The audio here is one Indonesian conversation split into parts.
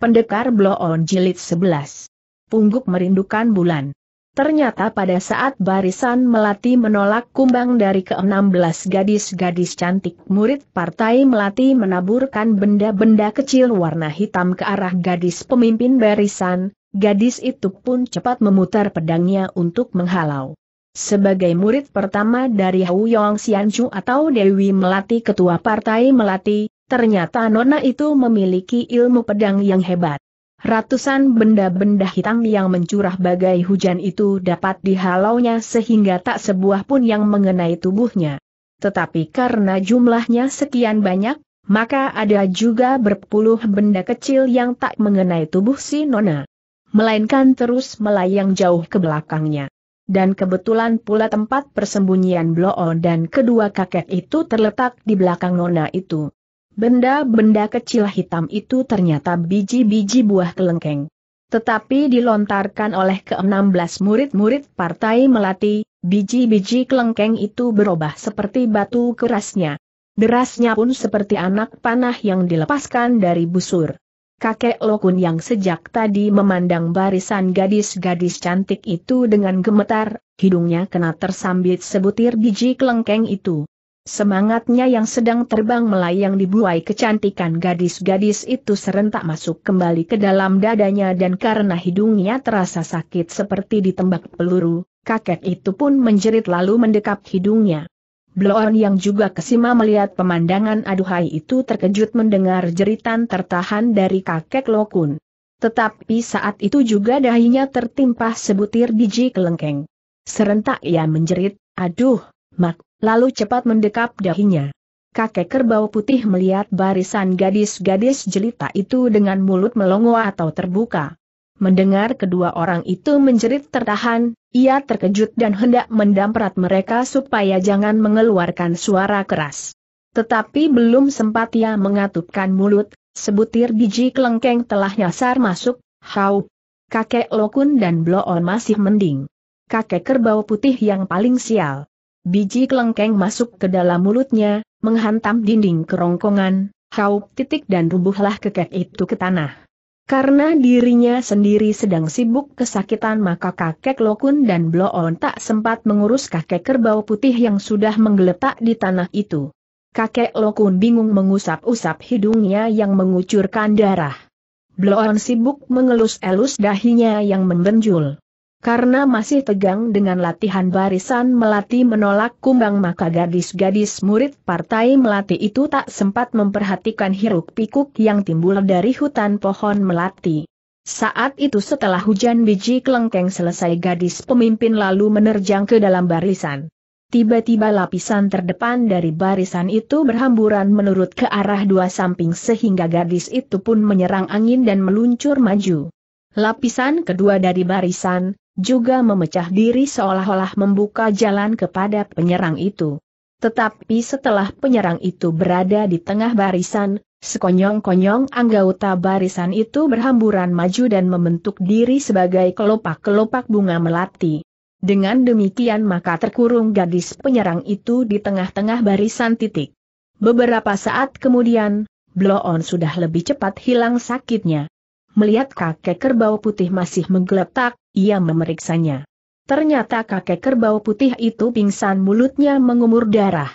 Pendekar Bloon Jilid 11. Pungguk merindukan bulan. Ternyata pada saat barisan Melati menolak kumbang dari ke-16 gadis-gadis cantik murid partai Melati menaburkan benda-benda kecil warna hitam ke arah gadis pemimpin barisan, gadis itu pun cepat memutar pedangnya untuk menghalau. Sebagai murid pertama dari Hou Yong Chu atau Dewi Melati Ketua Partai Melati, Ternyata Nona itu memiliki ilmu pedang yang hebat. Ratusan benda-benda hitam yang mencurah bagai hujan itu dapat dihalaunya sehingga tak sebuah pun yang mengenai tubuhnya. Tetapi karena jumlahnya sekian banyak, maka ada juga berpuluh benda kecil yang tak mengenai tubuh si Nona. Melainkan terus melayang jauh ke belakangnya dan kebetulan pula tempat persembunyian Bloon dan kedua kakek itu terletak di belakang Nona itu. Benda-benda kecil hitam itu ternyata biji-biji buah kelengkeng. Tetapi dilontarkan oleh ke-16 murid-murid Partai Melati, biji-biji kelengkeng itu berubah seperti batu kerasnya. Derasnya pun seperti anak panah yang dilepaskan dari busur. Kakek Lokun yang sejak tadi memandang barisan gadis-gadis cantik itu dengan gemetar, hidungnya kena tersambit sebutir biji kelengkeng itu. Semangatnya yang sedang terbang melayang dibuai kecantikan gadis-gadis itu serentak masuk kembali ke dalam dadanya dan karena hidungnya terasa sakit seperti ditembak peluru, kakek itu pun menjerit lalu mendekap hidungnya. Bloon yang juga kesima melihat pemandangan aduhai itu terkejut mendengar jeritan tertahan dari kakek Lokun. Tetapi saat itu juga dahinya tertimpa sebutir biji kelengkeng. Serentak ia menjerit, aduh, mak lalu cepat mendekap dahinya. Kakek kerbau putih melihat barisan gadis-gadis jelita itu dengan mulut melongo atau terbuka. Mendengar kedua orang itu menjerit tertahan, ia terkejut dan hendak mendamprat mereka supaya jangan mengeluarkan suara keras. Tetapi belum sempat ia mengatupkan mulut, sebutir biji kelengkeng telah nyasar masuk, hau. Kakek Lokun dan Bloon masih mending. Kakek kerbau putih yang paling sial. Biji kelengkeng masuk ke dalam mulutnya, menghantam dinding kerongkongan, haup titik dan rubuhlah kekek itu ke tanah. Karena dirinya sendiri sedang sibuk kesakitan maka kakek Lokun dan Bloon tak sempat mengurus kakek kerbau putih yang sudah menggeletak di tanah itu. Kakek Lokun bingung mengusap-usap hidungnya yang mengucurkan darah. Bloon sibuk mengelus-elus dahinya yang membenjul. Karena masih tegang dengan latihan barisan melati menolak kumbang maka gadis-gadis murid partai melati itu tak sempat memperhatikan hiruk pikuk yang timbul dari hutan pohon melati. Saat itu setelah hujan biji kelengkeng selesai gadis pemimpin lalu menerjang ke dalam barisan. Tiba-tiba lapisan terdepan dari barisan itu berhamburan menurut ke arah dua samping sehingga gadis itu pun menyerang angin dan meluncur maju. Lapisan kedua dari barisan, juga memecah diri seolah-olah membuka jalan kepada penyerang itu. Tetapi setelah penyerang itu berada di tengah barisan, sekonyong-konyong anggota barisan itu berhamburan maju dan membentuk diri sebagai kelopak-kelopak bunga melati. Dengan demikian maka terkurung gadis penyerang itu di tengah-tengah barisan titik. Beberapa saat kemudian, Bloon sudah lebih cepat hilang sakitnya. Melihat kakek kerbau putih masih menggeletak, ia memeriksanya. Ternyata kakek kerbau putih itu pingsan mulutnya mengumur darah.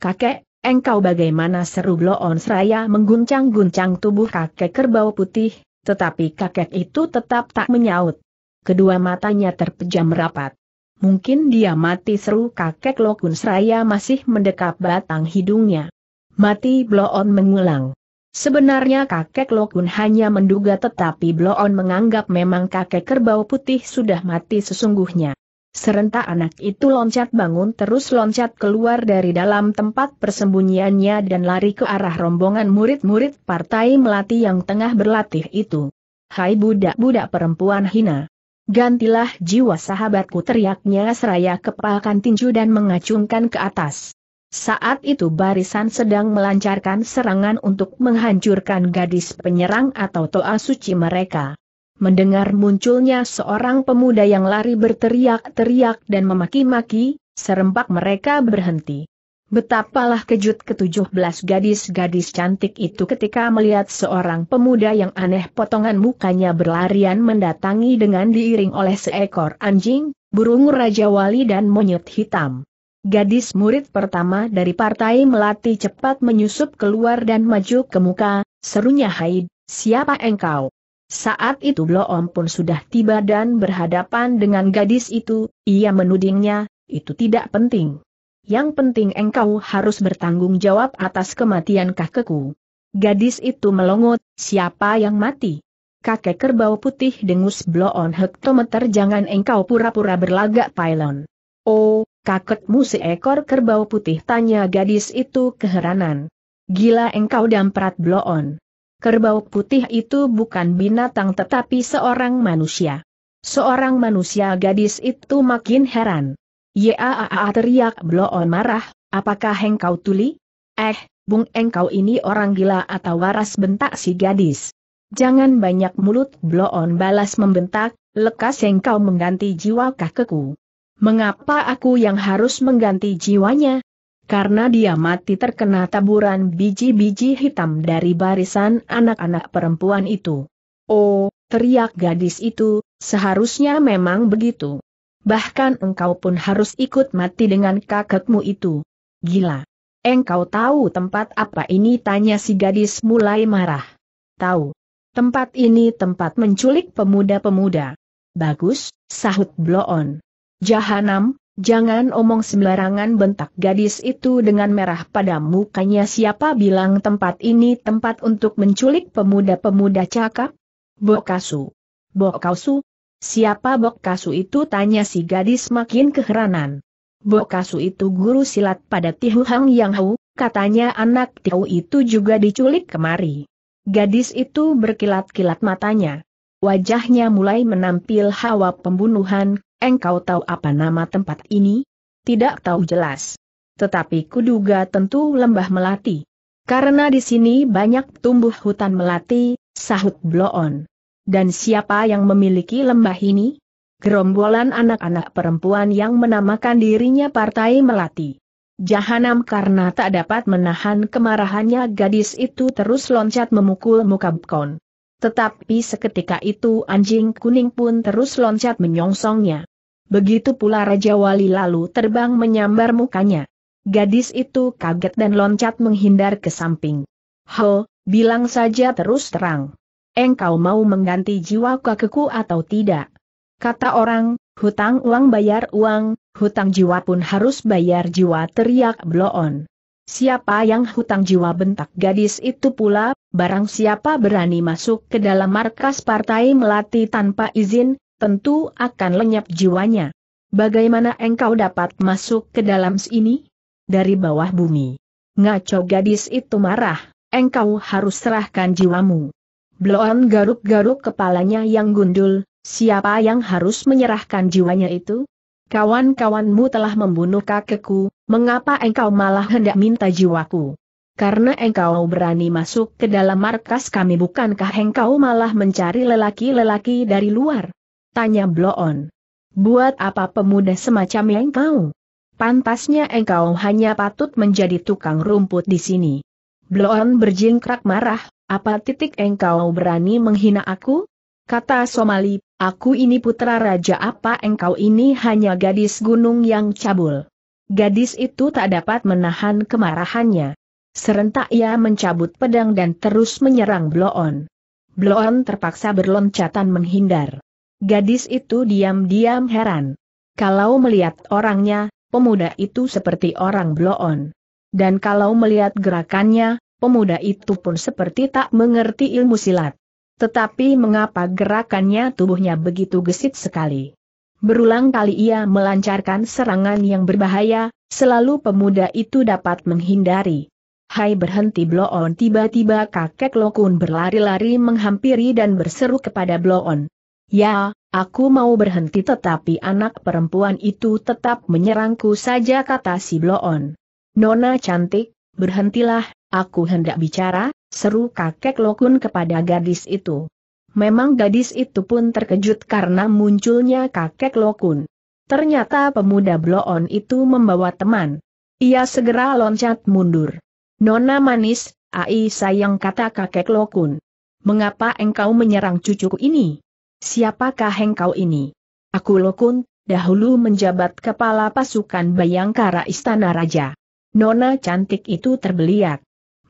Kakek, engkau bagaimana seru Bloon Seraya mengguncang-guncang tubuh kakek kerbau putih, tetapi kakek itu tetap tak menyaut. Kedua matanya terpejam rapat. Mungkin dia mati seru kakek Lokun Seraya masih mendekap batang hidungnya. Mati Bloon mengulang. Sebenarnya kakek Lokun hanya menduga tetapi Bloon menganggap memang kakek kerbau putih sudah mati sesungguhnya. Serentak anak itu loncat bangun terus loncat keluar dari dalam tempat persembunyiannya dan lari ke arah rombongan murid-murid partai melati yang tengah berlatih itu. Hai budak-budak perempuan hina. Gantilah jiwa sahabatku teriaknya seraya kepalkan tinju dan mengacungkan ke atas. Saat itu barisan sedang melancarkan serangan untuk menghancurkan gadis penyerang atau toa suci mereka. Mendengar munculnya seorang pemuda yang lari berteriak-teriak dan memaki-maki, serempak mereka berhenti. Betapalah kejut ketujuh belas gadis-gadis cantik itu ketika melihat seorang pemuda yang aneh potongan mukanya berlarian mendatangi dengan diiring oleh seekor anjing, burung raja wali dan monyet hitam. Gadis murid pertama dari partai Melati cepat menyusup keluar dan maju ke muka, serunya Haid, siapa engkau? Saat itu Om pun sudah tiba dan berhadapan dengan gadis itu, ia menudingnya, itu tidak penting. Yang penting engkau harus bertanggung jawab atas kematian kakekku. Gadis itu melongot, siapa yang mati? Kakek kerbau putih dengus Om hektometer jangan engkau pura-pura berlagak pylon. Oh, kaketmu seekor kerbau putih tanya gadis itu keheranan. Gila engkau damprat bloon. Kerbau putih itu bukan binatang tetapi seorang manusia. Seorang manusia gadis itu makin heran. Yaaaa teriak bloon marah, apakah engkau tuli? Eh, bung engkau ini orang gila atau waras bentak si gadis. Jangan banyak mulut bloon balas membentak, lekas engkau mengganti jiwa kakekku. Mengapa aku yang harus mengganti jiwanya? Karena dia mati terkena taburan biji-biji hitam dari barisan anak-anak perempuan itu. Oh, teriak gadis itu, seharusnya memang begitu. Bahkan engkau pun harus ikut mati dengan kakekmu itu. Gila. Engkau tahu tempat apa ini? Tanya si gadis mulai marah. Tahu. Tempat ini tempat menculik pemuda-pemuda. Bagus, sahut Bloon. Jahanam, jangan omong sembarangan bentak gadis itu dengan merah pada mukanya siapa bilang tempat ini tempat untuk menculik pemuda-pemuda cakap? Bokasu. Bokasu? Siapa Bokasu itu tanya si gadis makin keheranan. Bokasu itu guru silat pada Tihu Hang Yang Hu, katanya anak Tihu itu juga diculik kemari. Gadis itu berkilat-kilat matanya. Wajahnya mulai menampil hawa pembunuhan, engkau tahu apa nama tempat ini? Tidak tahu jelas. Tetapi kuduga tentu lembah melati. Karena di sini banyak tumbuh hutan melati, sahut Bloon. Dan siapa yang memiliki lembah ini? Gerombolan anak-anak perempuan yang menamakan dirinya Partai Melati. Jahanam karena tak dapat menahan kemarahannya gadis itu terus loncat memukul muka Bkon. Tetapi seketika itu anjing kuning pun terus loncat menyongsongnya. Begitu pula Raja Wali lalu terbang menyambar mukanya. Gadis itu kaget dan loncat menghindar ke samping. Ho, bilang saja terus terang. Engkau mau mengganti jiwa kakeku atau tidak? Kata orang, hutang uang bayar uang, hutang jiwa pun harus bayar jiwa teriak bloon. Siapa yang hutang jiwa bentak gadis itu pula, barang siapa berani masuk ke dalam markas partai melati tanpa izin, tentu akan lenyap jiwanya. Bagaimana engkau dapat masuk ke dalam sini? Dari bawah bumi. Ngaco gadis itu marah, engkau harus serahkan jiwamu. Bloon garuk-garuk kepalanya yang gundul, siapa yang harus menyerahkan jiwanya itu? Kawan-kawanmu telah membunuh kakekku, mengapa engkau malah hendak minta jiwaku? Karena engkau berani masuk ke dalam markas kami bukankah engkau malah mencari lelaki-lelaki dari luar? Tanya Bloon. Buat apa pemuda semacam engkau? Pantasnya engkau hanya patut menjadi tukang rumput di sini. Bloon berjingkrak marah, apa titik engkau berani menghina aku? Kata Somali, Aku ini putra raja apa engkau ini hanya gadis gunung yang cabul. Gadis itu tak dapat menahan kemarahannya. Serentak ia mencabut pedang dan terus menyerang Bloon. Bloon terpaksa berloncatan menghindar. Gadis itu diam-diam heran. Kalau melihat orangnya, pemuda itu seperti orang Bloon. Dan kalau melihat gerakannya, pemuda itu pun seperti tak mengerti ilmu silat. Tetapi mengapa gerakannya tubuhnya begitu gesit sekali? Berulang kali ia melancarkan serangan yang berbahaya, selalu pemuda itu dapat menghindari. Hai berhenti Bloon tiba-tiba kakek Lokun berlari-lari menghampiri dan berseru kepada Bloon. Ya, aku mau berhenti tetapi anak perempuan itu tetap menyerangku saja kata si Bloon. Nona cantik, berhentilah, aku hendak bicara, seru kakek Lokun kepada gadis itu. Memang gadis itu pun terkejut karena munculnya kakek Lokun. Ternyata pemuda Bloon itu membawa teman. Ia segera loncat mundur. Nona manis, ai sayang kata kakek Lokun. Mengapa engkau menyerang cucuku ini? Siapakah engkau ini? Aku Lokun, dahulu menjabat kepala pasukan Bayangkara Istana Raja. Nona cantik itu terbeliak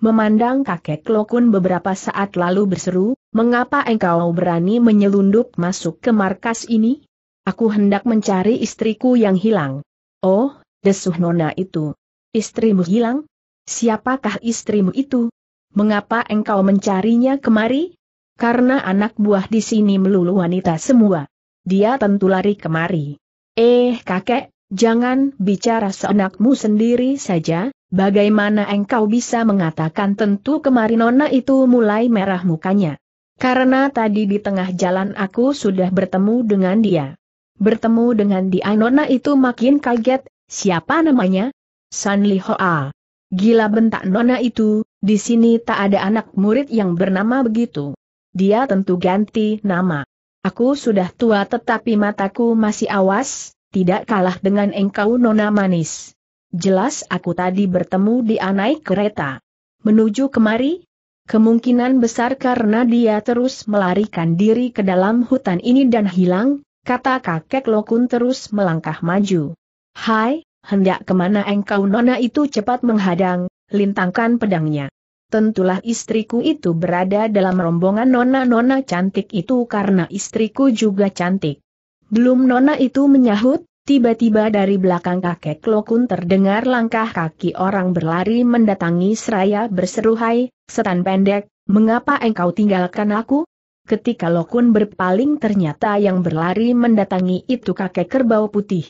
memandang kakek Lokun beberapa saat lalu berseru, mengapa engkau berani menyelundup masuk ke markas ini? Aku hendak mencari istriku yang hilang. Oh, desuh nona itu. Istrimu hilang? Siapakah istrimu itu? Mengapa engkau mencarinya kemari? Karena anak buah di sini melulu wanita semua. Dia tentu lari kemari. Eh kakek, jangan bicara seenakmu sendiri saja, Bagaimana engkau bisa mengatakan tentu kemarin Nona itu mulai merah mukanya? Karena tadi di tengah jalan aku sudah bertemu dengan dia. Bertemu dengan dia Nona itu makin kaget, siapa namanya? San Li Hoa. Gila bentak Nona itu, di sini tak ada anak murid yang bernama begitu. Dia tentu ganti nama. Aku sudah tua tetapi mataku masih awas, tidak kalah dengan engkau Nona manis. Jelas aku tadi bertemu di naik kereta. Menuju kemari? Kemungkinan besar karena dia terus melarikan diri ke dalam hutan ini dan hilang, kata kakek Lokun terus melangkah maju. Hai, hendak kemana engkau nona itu cepat menghadang, lintangkan pedangnya. Tentulah istriku itu berada dalam rombongan nona-nona cantik itu karena istriku juga cantik. Belum nona itu menyahut, Tiba-tiba dari belakang kakek Lokun terdengar langkah kaki orang berlari mendatangi seraya berseru hai, setan pendek, mengapa engkau tinggalkan aku? Ketika Lokun berpaling ternyata yang berlari mendatangi itu kakek kerbau putih.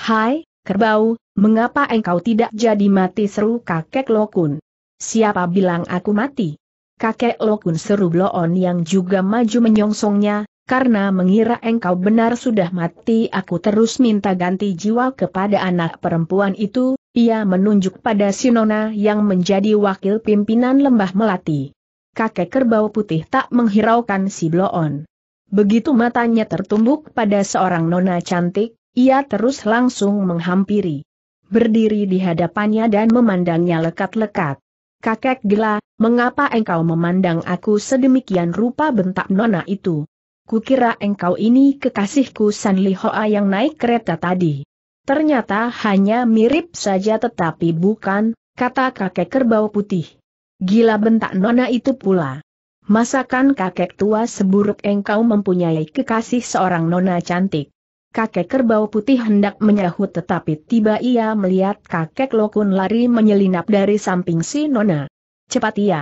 Hai, kerbau, mengapa engkau tidak jadi mati seru kakek Lokun? Siapa bilang aku mati? Kakek Lokun seru Bloon yang juga maju menyongsongnya, karena mengira engkau benar sudah mati aku terus minta ganti jiwa kepada anak perempuan itu, ia menunjuk pada Sinona yang menjadi wakil pimpinan lembah Melati. Kakek kerbau putih tak menghiraukan si Bloon. Begitu matanya tertumbuk pada seorang nona cantik, ia terus langsung menghampiri. Berdiri di hadapannya dan memandangnya lekat-lekat. Kakek gila, mengapa engkau memandang aku sedemikian rupa bentak nona itu? kukira engkau ini kekasihku San Li Hoa yang naik kereta tadi. Ternyata hanya mirip saja tetapi bukan, kata kakek kerbau putih. Gila bentak nona itu pula. Masakan kakek tua seburuk engkau mempunyai kekasih seorang nona cantik. Kakek kerbau putih hendak menyahut tetapi tiba ia melihat kakek lokun lari menyelinap dari samping si nona. Cepat ia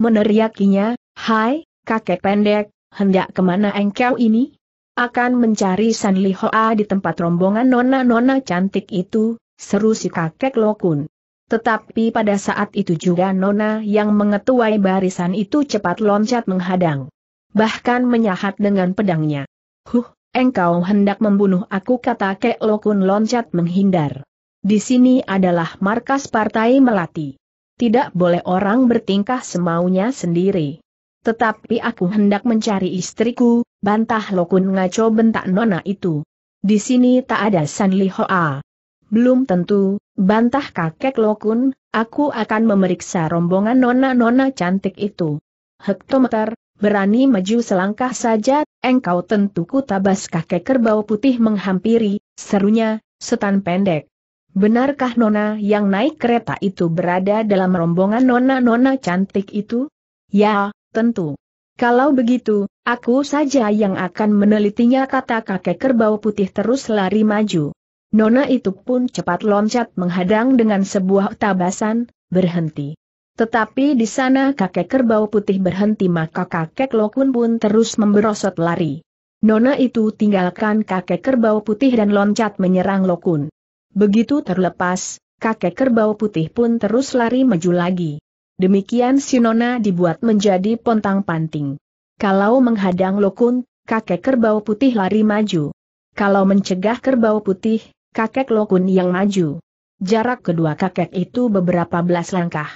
meneriakinya, hai, kakek pendek, hendak kemana engkau ini? Akan mencari San Li Hoa di tempat rombongan nona-nona cantik itu, seru si kakek Lokun. Tetapi pada saat itu juga nona yang mengetuai barisan itu cepat loncat menghadang. Bahkan menyahat dengan pedangnya. Huh, engkau hendak membunuh aku kata Kek Lokun loncat menghindar. Di sini adalah markas partai Melati. Tidak boleh orang bertingkah semaunya sendiri. Tetapi aku hendak mencari istriku, bantah Lokun ngaco bentak nona itu. Di sini tak ada San Li Hoa. Belum tentu, bantah kakek Lokun, aku akan memeriksa rombongan nona-nona cantik itu. Hektometer, berani maju selangkah saja, engkau tentu kutabas kakek kerbau putih menghampiri, serunya, setan pendek. Benarkah Nona yang naik kereta itu berada dalam rombongan Nona-Nona cantik itu? Ya, tentu. Kalau begitu, aku saja yang akan menelitinya kata kakek kerbau putih terus lari maju. Nona itu pun cepat loncat menghadang dengan sebuah tabasan, berhenti. Tetapi di sana kakek kerbau putih berhenti maka kakek lokun pun terus memberosot lari. Nona itu tinggalkan kakek kerbau putih dan loncat menyerang lokun. Begitu terlepas, kakek kerbau putih pun terus lari maju lagi. Demikian Sinona dibuat menjadi pontang panting. Kalau menghadang Lokun, kakek kerbau putih lari maju. Kalau mencegah kerbau putih, kakek Lokun yang maju. Jarak kedua kakek itu beberapa belas langkah.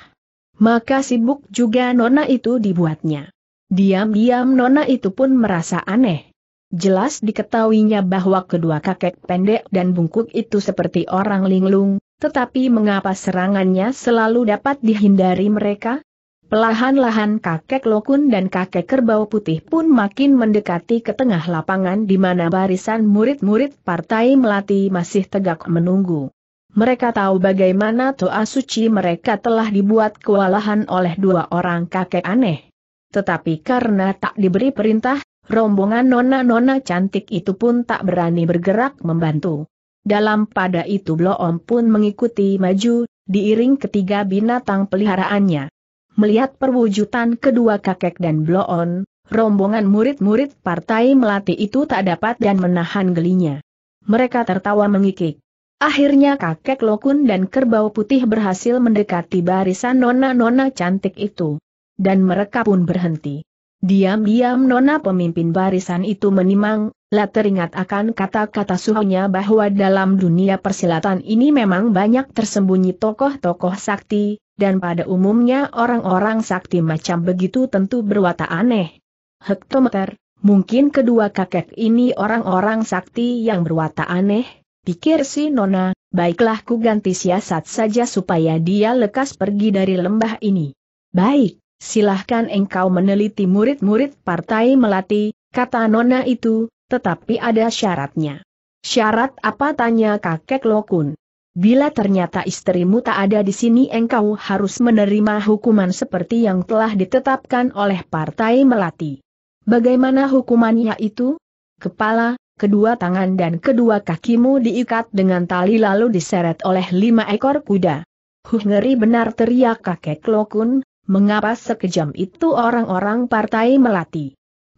Maka sibuk juga Nona itu dibuatnya. Diam-diam Nona itu pun merasa aneh. Jelas diketahuinya bahwa kedua kakek pendek dan bungkuk itu seperti orang linglung, tetapi mengapa serangannya selalu dapat dihindari mereka? Pelahan-lahan kakek Lokun dan kakek Kerbau Putih pun makin mendekati ke tengah lapangan di mana barisan murid-murid Partai Melati masih tegak menunggu. Mereka tahu bagaimana Toa Suci mereka telah dibuat kewalahan oleh dua orang kakek aneh. Tetapi karena tak diberi perintah, rombongan nona-nona cantik itu pun tak berani bergerak membantu. Dalam pada itu Bloom pun mengikuti maju, diiring ketiga binatang peliharaannya. Melihat perwujudan kedua kakek dan Bloon, rombongan murid-murid partai melati itu tak dapat dan menahan gelinya. Mereka tertawa mengikik. Akhirnya kakek Lokun dan kerbau putih berhasil mendekati barisan nona-nona cantik itu. Dan mereka pun berhenti. Diam-diam nona pemimpin barisan itu menimang, La teringat akan kata-kata suhunya bahwa dalam dunia persilatan ini memang banyak tersembunyi tokoh-tokoh sakti, dan pada umumnya orang-orang sakti macam begitu tentu berwata aneh. Hektometer, mungkin kedua kakek ini orang-orang sakti yang berwata aneh, pikir si Nona, baiklah ku ganti siasat saja supaya dia lekas pergi dari lembah ini. Baik, silahkan engkau meneliti murid-murid partai melati, kata Nona itu, tetapi ada syaratnya. Syarat apa tanya kakek Lokun? Bila ternyata istrimu tak ada di sini engkau harus menerima hukuman seperti yang telah ditetapkan oleh Partai Melati. Bagaimana hukumannya itu? Kepala, kedua tangan dan kedua kakimu diikat dengan tali lalu diseret oleh lima ekor kuda. Huh ngeri benar teriak kakek Lokun, mengapa sekejam itu orang-orang Partai Melati.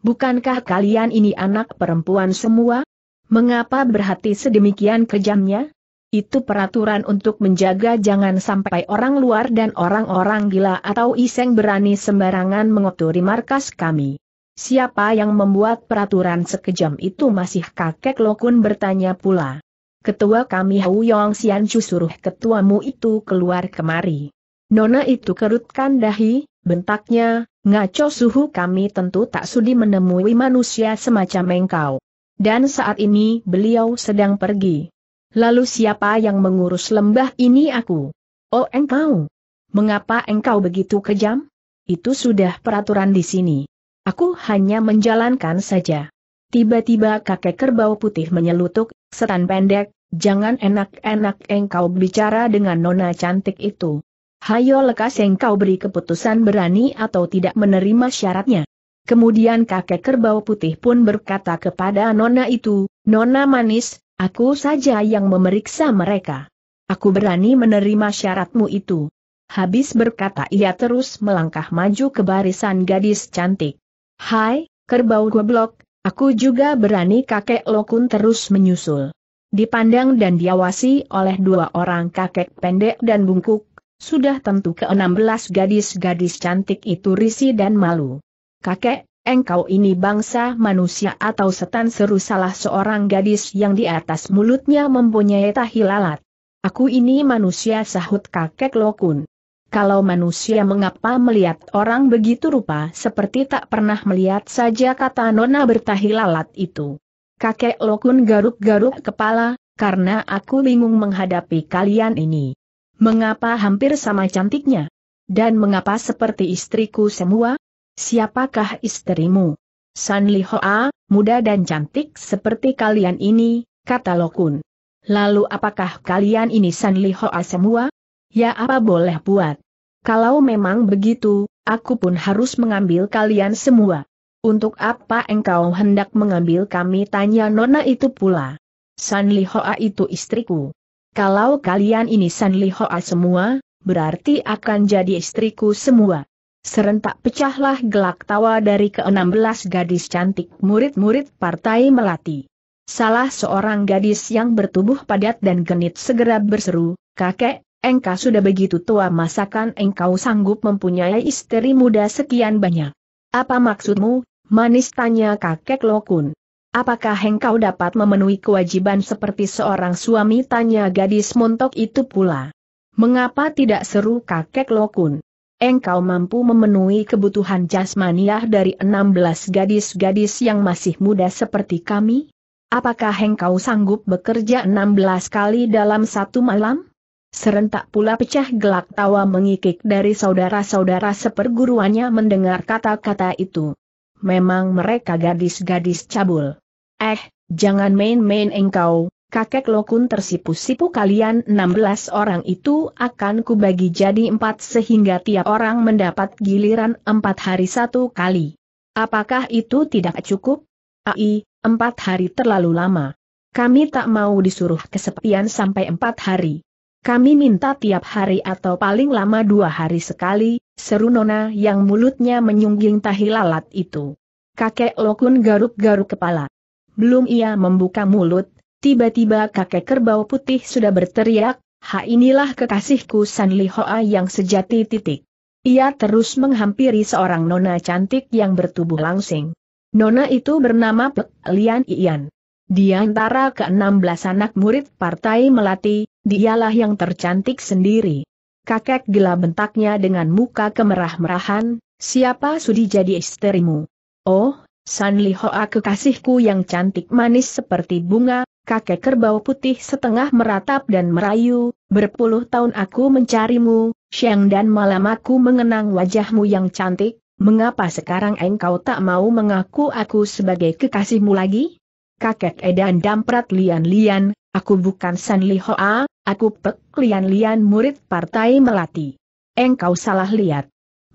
Bukankah kalian ini anak perempuan semua? Mengapa berhati sedemikian kejamnya? Itu peraturan untuk menjaga jangan sampai orang luar dan orang-orang gila atau iseng berani sembarangan mengotori markas kami. Siapa yang membuat peraturan sekejam itu masih kakek Lokun bertanya pula. Ketua kami Hau Yong Xian Chu suruh ketuamu itu keluar kemari. Nona itu kerutkan dahi, bentaknya, Ngaco suhu kami tentu tak sudi menemui manusia semacam engkau. Dan saat ini beliau sedang pergi. Lalu siapa yang mengurus lembah ini aku? Oh engkau! Mengapa engkau begitu kejam? Itu sudah peraturan di sini. Aku hanya menjalankan saja. Tiba-tiba kakek kerbau putih menyelutuk, setan pendek, jangan enak-enak engkau bicara dengan nona cantik itu. Hayo lekas yang kau beri keputusan berani atau tidak menerima syaratnya. Kemudian kakek kerbau putih pun berkata kepada nona itu, Nona manis, aku saja yang memeriksa mereka. Aku berani menerima syaratmu itu. Habis berkata ia terus melangkah maju ke barisan gadis cantik. Hai, kerbau goblok, aku juga berani kakek lokun terus menyusul. Dipandang dan diawasi oleh dua orang kakek pendek dan bungkuk, sudah tentu ke-16 gadis-gadis cantik itu risih dan malu. Kakek, engkau ini bangsa manusia atau setan seru salah seorang gadis yang di atas mulutnya mempunyai tahi lalat. Aku ini manusia sahut kakek Lokun. Kalau manusia mengapa melihat orang begitu rupa seperti tak pernah melihat saja kata nona bertahi lalat itu. Kakek Lokun garuk-garuk kepala, karena aku bingung menghadapi kalian ini. Mengapa hampir sama cantiknya? Dan mengapa seperti istriku semua? Siapakah istrimu? San Li Hoa, muda dan cantik seperti kalian ini, kata Lokun. Lalu apakah kalian ini San Li Hoa semua? Ya apa boleh buat? Kalau memang begitu, aku pun harus mengambil kalian semua. Untuk apa engkau hendak mengambil kami? Tanya Nona itu pula. San Li Hoa itu istriku. Kalau kalian ini San Li Hoa semua, berarti akan jadi istriku semua. Serentak pecahlah gelak tawa dari ke-16 gadis cantik murid-murid Partai Melati. Salah seorang gadis yang bertubuh padat dan genit segera berseru, Kakek, engkau sudah begitu tua masakan engkau sanggup mempunyai istri muda sekian banyak. Apa maksudmu, manis tanya kakek Lokun. Apakah engkau dapat memenuhi kewajiban seperti seorang suami? Tanya gadis montok itu pula. Mengapa tidak seru kakek Lokun? Engkau mampu memenuhi kebutuhan jasmaniah dari 16 gadis-gadis yang masih muda seperti kami? Apakah engkau sanggup bekerja 16 kali dalam satu malam? Serentak pula pecah gelak tawa mengikik dari saudara-saudara seperguruannya mendengar kata-kata itu memang mereka gadis-gadis cabul. Eh, jangan main-main engkau, kakek lokun tersipu-sipu kalian 16 orang itu akan kubagi jadi empat sehingga tiap orang mendapat giliran empat hari satu kali. Apakah itu tidak cukup? Ai, empat hari terlalu lama. Kami tak mau disuruh kesepian sampai empat hari. Kami minta tiap hari atau paling lama dua hari sekali, seru Nona yang mulutnya menyungging tahi lalat itu. Kakek Lokun garuk-garuk kepala. Belum ia membuka mulut, tiba-tiba kakek kerbau putih sudah berteriak, Ha inilah kekasihku San Li Hoa yang sejati titik. Ia terus menghampiri seorang nona cantik yang bertubuh langsing. Nona itu bernama Pek Lian Iyan. Di antara ke-16 anak murid Partai Melati, dialah yang tercantik sendiri. Kakek gila bentaknya dengan muka kemerah-merahan, siapa sudi jadi istrimu? Oh, San Li Hoa kekasihku yang cantik manis seperti bunga, kakek kerbau putih setengah meratap dan merayu, berpuluh tahun aku mencarimu, siang dan malam aku mengenang wajahmu yang cantik, mengapa sekarang engkau tak mau mengaku aku sebagai kekasihmu lagi? kakek Edan damprat lian-lian, aku bukan San Li Hoa, aku pek lian-lian murid partai Melati. Engkau salah lihat.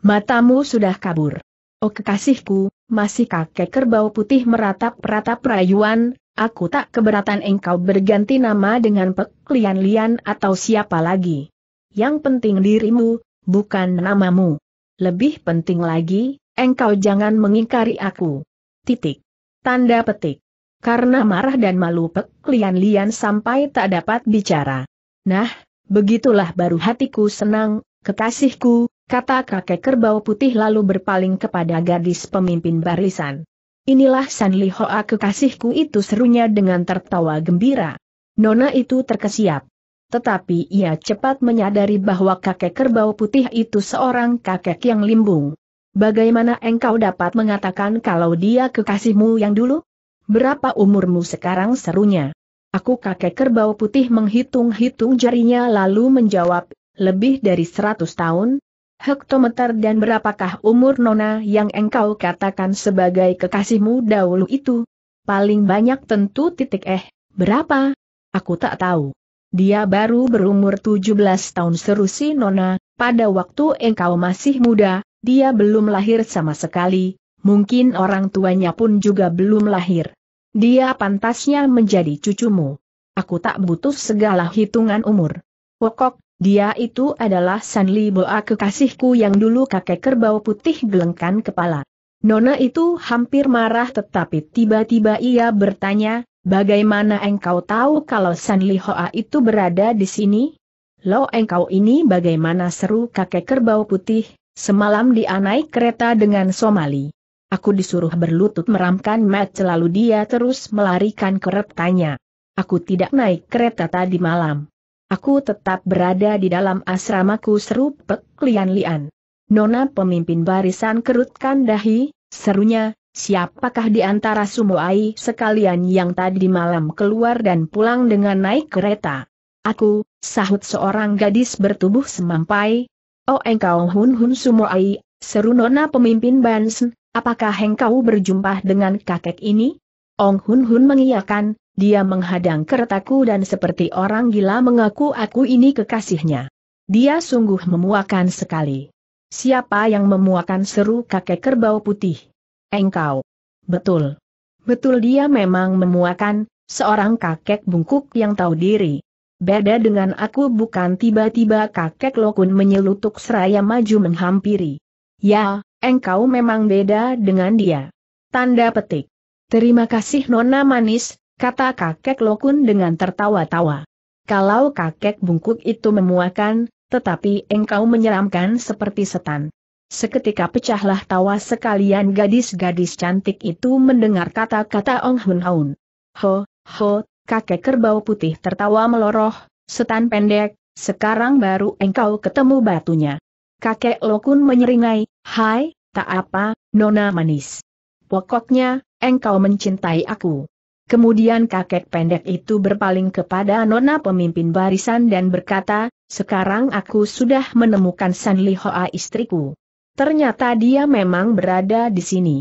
Matamu sudah kabur. Oh kekasihku, masih kakek kerbau putih meratap-ratap rayuan, aku tak keberatan engkau berganti nama dengan pek lian-lian atau siapa lagi. Yang penting dirimu, bukan namamu. Lebih penting lagi, engkau jangan mengingkari aku. Titik. Tanda petik. Karena marah dan malu Pek Lian Lian sampai tak dapat bicara. Nah, begitulah baru hatiku senang, kekasihku, kata kakek kerbau putih lalu berpaling kepada gadis pemimpin barisan. Inilah San Li Hoa kekasihku itu serunya dengan tertawa gembira. Nona itu terkesiap. Tetapi ia cepat menyadari bahwa kakek kerbau putih itu seorang kakek yang limbung. Bagaimana engkau dapat mengatakan kalau dia kekasihmu yang dulu? Berapa umurmu sekarang serunya? Aku kakek kerbau putih menghitung-hitung jarinya lalu menjawab, lebih dari seratus tahun? Hektometer dan berapakah umur Nona yang engkau katakan sebagai kekasihmu dahulu itu? Paling banyak tentu titik eh, berapa? Aku tak tahu. Dia baru berumur 17 tahun seru si Nona, pada waktu engkau masih muda, dia belum lahir sama sekali, mungkin orang tuanya pun juga belum lahir. Dia pantasnya menjadi cucumu. Aku tak butuh segala hitungan umur. Pokok, dia itu adalah Sanli Boa kekasihku yang dulu kakek kerbau putih gelengkan kepala. Nona itu hampir marah tetapi tiba-tiba ia bertanya, bagaimana engkau tahu kalau Sanli Hoa itu berada di sini? Lo engkau ini bagaimana seru kakek kerbau putih, semalam dia kereta dengan Somali. Aku disuruh berlutut meramkan mat selalu dia terus melarikan keretanya. Aku tidak naik kereta tadi malam. Aku tetap berada di dalam asramaku seru pek lian-lian. Nona pemimpin barisan kerutkan dahi, serunya, siapakah di antara sumoai sekalian yang tadi malam keluar dan pulang dengan naik kereta? Aku, sahut seorang gadis bertubuh semampai. Oh engkau hun hun sumoai, seru nona pemimpin Bansen, apakah engkau berjumpa dengan kakek ini? Ong Hun Hun mengiyakan, dia menghadang keretaku dan seperti orang gila mengaku aku ini kekasihnya. Dia sungguh memuakan sekali. Siapa yang memuakan seru kakek kerbau putih? Engkau. Betul. Betul dia memang memuakan, seorang kakek bungkuk yang tahu diri. Beda dengan aku bukan tiba-tiba kakek Lokun menyelutuk seraya maju menghampiri. Ya, engkau memang beda dengan dia. Tanda petik. Terima kasih Nona Manis, kata kakek Lokun dengan tertawa-tawa. Kalau kakek bungkuk itu memuakan, tetapi engkau menyeramkan seperti setan. Seketika pecahlah tawa sekalian gadis-gadis cantik itu mendengar kata-kata Ong Hun Haun. Ho, ho, kakek kerbau putih tertawa meloroh, setan pendek, sekarang baru engkau ketemu batunya. Kakek Lokun menyeringai, Hai, tak apa, Nona Manis. Pokoknya, engkau mencintai aku. Kemudian kakek pendek itu berpaling kepada Nona pemimpin barisan dan berkata, sekarang aku sudah menemukan San Hoa istriku. Ternyata dia memang berada di sini.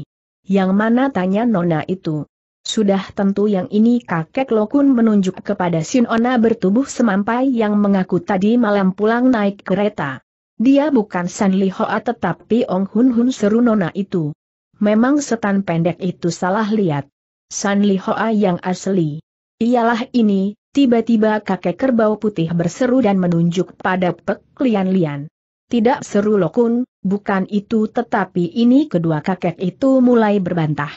Yang mana tanya Nona itu? Sudah tentu yang ini kakek Lokun menunjuk kepada Sinona bertubuh semampai yang mengaku tadi malam pulang naik kereta. Dia bukan San Li Hoa ah, tetapi Ong Hun Hun seru nona itu. Memang setan pendek itu salah lihat. San Li Hoa ah, yang asli. Ialah ini, tiba-tiba kakek kerbau putih berseru dan menunjuk pada Pek Lian Lian. Tidak seru Lokun, bukan itu tetapi ini kedua kakek itu mulai berbantah.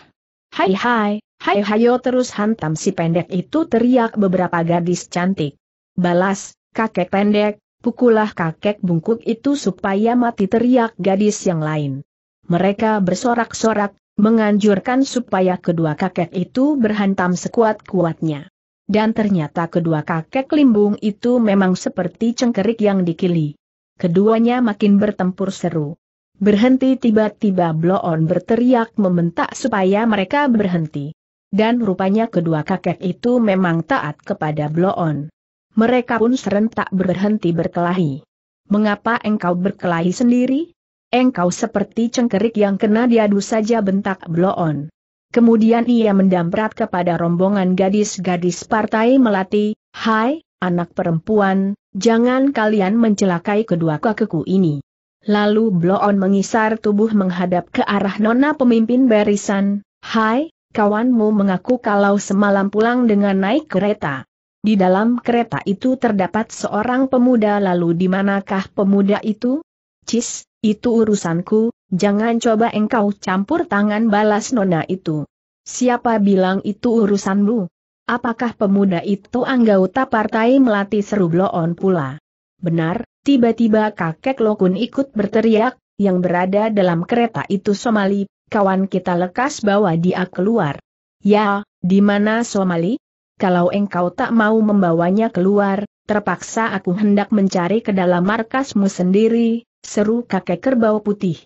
Hai hai, hai hayo terus hantam si pendek itu teriak beberapa gadis cantik. Balas, kakek pendek, Pukullah kakek bungkuk itu supaya mati teriak gadis yang lain. Mereka bersorak-sorak, menganjurkan supaya kedua kakek itu berhantam sekuat-kuatnya. Dan ternyata kedua kakek limbung itu memang seperti cengkerik yang dikili. Keduanya makin bertempur seru. Berhenti tiba-tiba Bloon berteriak membentak supaya mereka berhenti. Dan rupanya kedua kakek itu memang taat kepada Bloon. Mereka pun serentak berhenti berkelahi. Mengapa engkau berkelahi sendiri? Engkau seperti cengkerik yang kena diadu saja bentak bloon. Kemudian ia mendamprat kepada rombongan gadis-gadis partai melati, Hai, anak perempuan, jangan kalian mencelakai kedua kakiku ini. Lalu bloon mengisar tubuh menghadap ke arah nona pemimpin barisan, Hai, kawanmu mengaku kalau semalam pulang dengan naik kereta. Di dalam kereta itu terdapat seorang pemuda lalu di manakah pemuda itu? Cis, itu urusanku, jangan coba engkau campur tangan balas nona itu. Siapa bilang itu urusanmu? Apakah pemuda itu anggota partai melati seru bloon pula? Benar, tiba-tiba kakek Lokun ikut berteriak, yang berada dalam kereta itu Somali, kawan kita lekas bawa dia keluar. Ya, di mana Somali? kalau engkau tak mau membawanya keluar, terpaksa aku hendak mencari ke dalam markasmu sendiri, seru kakek kerbau putih.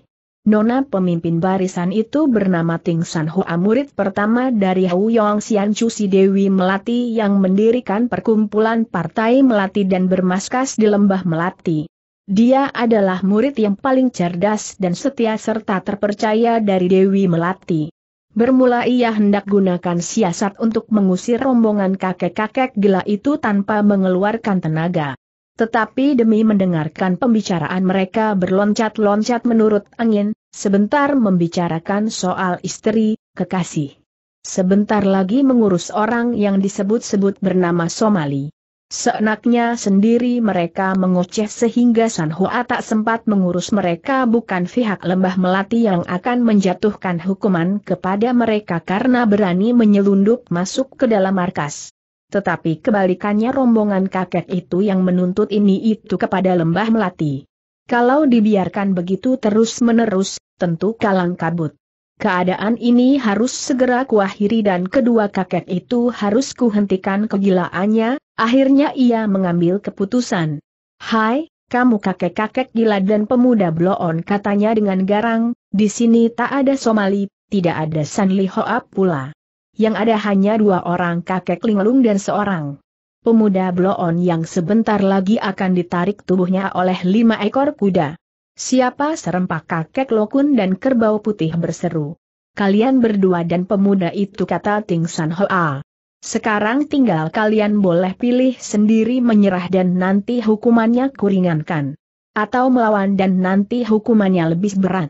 Nona pemimpin barisan itu bernama Ting San Hoa murid pertama dari Yong Xian si Dewi Melati yang mendirikan perkumpulan Partai Melati dan bermaskas di Lembah Melati. Dia adalah murid yang paling cerdas dan setia serta terpercaya dari Dewi Melati. Bermula ia hendak gunakan siasat untuk mengusir rombongan kakek-kakek gila itu tanpa mengeluarkan tenaga. Tetapi demi mendengarkan pembicaraan mereka berloncat-loncat menurut angin, sebentar membicarakan soal istri, kekasih. Sebentar lagi mengurus orang yang disebut-sebut bernama Somali. Seenaknya sendiri mereka mengoceh sehingga San Hoa tak sempat mengurus mereka bukan pihak lembah melati yang akan menjatuhkan hukuman kepada mereka karena berani menyelundup masuk ke dalam markas. Tetapi kebalikannya rombongan kakek itu yang menuntut ini itu kepada lembah melati. Kalau dibiarkan begitu terus-menerus, tentu kalang kabut. Keadaan ini harus segera kuahiri dan kedua kakek itu harus kuhentikan kegilaannya, Akhirnya ia mengambil keputusan. Hai, kamu kakek-kakek gila dan pemuda bloon katanya dengan garang, di sini tak ada Somali, tidak ada San Li Hoap pula. Yang ada hanya dua orang kakek linglung dan seorang pemuda bloon yang sebentar lagi akan ditarik tubuhnya oleh lima ekor kuda. Siapa serempak kakek lokun dan kerbau putih berseru. Kalian berdua dan pemuda itu kata Ting San Hoa. Sekarang tinggal kalian boleh pilih sendiri menyerah dan nanti hukumannya kuringankan. Atau melawan dan nanti hukumannya lebih berat.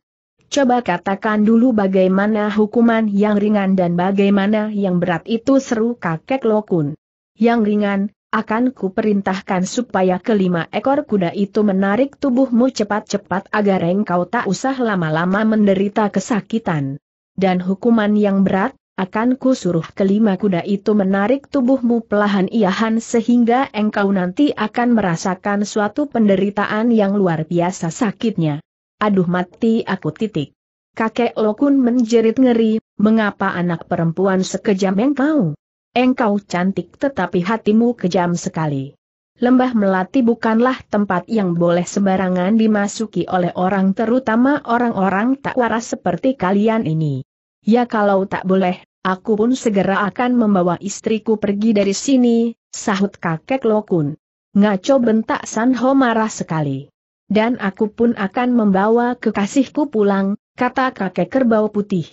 Coba katakan dulu bagaimana hukuman yang ringan dan bagaimana yang berat itu seru kakek Lokun. Yang ringan, akan kuperintahkan supaya kelima ekor kuda itu menarik tubuhmu cepat-cepat agar engkau tak usah lama-lama menderita kesakitan. Dan hukuman yang berat, akan ku suruh kelima kuda itu menarik tubuhmu pelahan-iahan sehingga engkau nanti akan merasakan suatu penderitaan yang luar biasa sakitnya. Aduh mati aku titik. Kakek Lokun menjerit ngeri, mengapa anak perempuan sekejam engkau? Engkau cantik tetapi hatimu kejam sekali. Lembah Melati bukanlah tempat yang boleh sembarangan dimasuki oleh orang terutama orang-orang tak waras seperti kalian ini. Ya kalau tak boleh, aku pun segera akan membawa istriku pergi dari sini, sahut kakek Lokun. Ngaco bentak Sanho marah sekali. Dan aku pun akan membawa kekasihku pulang, kata kakek kerbau putih.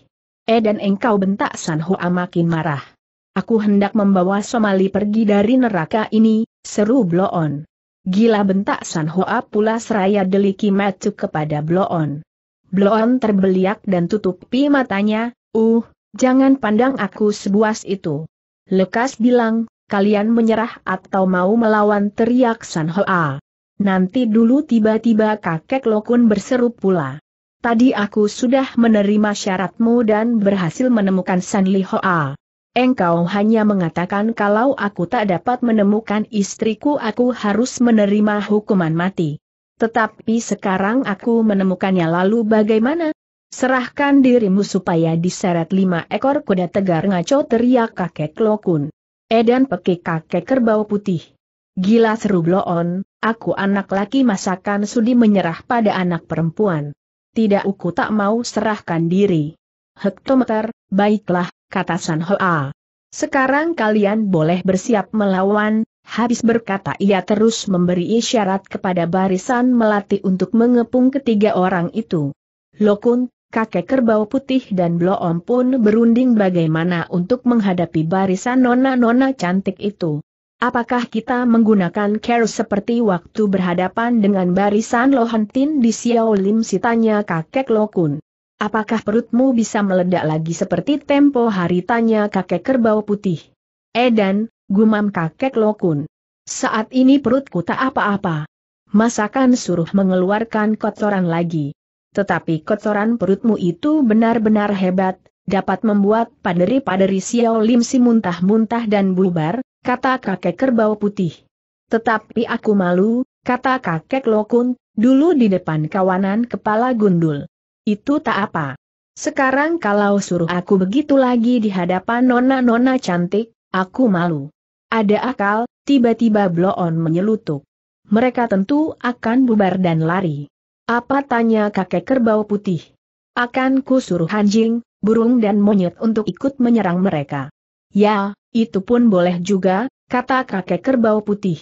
Eh dan engkau bentak Sanho amakin marah. Aku hendak membawa Somali pergi dari neraka ini, seru Bloon. Gila bentak Sanhoa pula seraya deliki matu kepada Bloon. Blon terbeliak dan tutupi matanya, uh, jangan pandang aku sebuas itu. Lekas bilang, kalian menyerah atau mau melawan teriak San Hoa. Nanti dulu tiba-tiba kakek Lokun berseru pula. Tadi aku sudah menerima syaratmu dan berhasil menemukan San Li Hoa. Engkau hanya mengatakan kalau aku tak dapat menemukan istriku aku harus menerima hukuman mati. Tetapi sekarang aku menemukannya lalu bagaimana? Serahkan dirimu supaya diseret lima ekor kuda tegar ngaco teriak kakek Lokun. Edan pekik kakek kerbau putih. Gila seru bloon, aku anak laki masakan sudi menyerah pada anak perempuan. Tidak uku tak mau serahkan diri. Hektometer, baiklah, kata San Hoa. Sekarang kalian boleh bersiap melawan, Habis berkata ia terus memberi isyarat kepada barisan melati untuk mengepung ketiga orang itu. Lokun, kakek kerbau putih dan Bloom pun berunding bagaimana untuk menghadapi barisan nona-nona cantik itu. Apakah kita menggunakan care seperti waktu berhadapan dengan barisan Lohantin di Xiaolim Tanya kakek Lokun? Apakah perutmu bisa meledak lagi seperti tempo hari tanya kakek kerbau putih? Edan, eh Gumam kakek Lokun. Saat ini perutku tak apa-apa. Masakan suruh mengeluarkan kotoran lagi. Tetapi kotoran perutmu itu benar-benar hebat, dapat membuat paderi-paderi Xiao Lim si muntah-muntah dan bubar, kata kakek kerbau putih. Tetapi aku malu, kata kakek Lokun, dulu di depan kawanan kepala gundul. Itu tak apa. Sekarang kalau suruh aku begitu lagi di hadapan nona-nona cantik, Aku malu. Ada akal, tiba-tiba Bloon menyelutuk. Mereka tentu akan bubar dan lari. Apa tanya kakek kerbau putih? Akan kusuruh anjing, burung dan monyet untuk ikut menyerang mereka. Ya, itu pun boleh juga, kata kakek kerbau putih.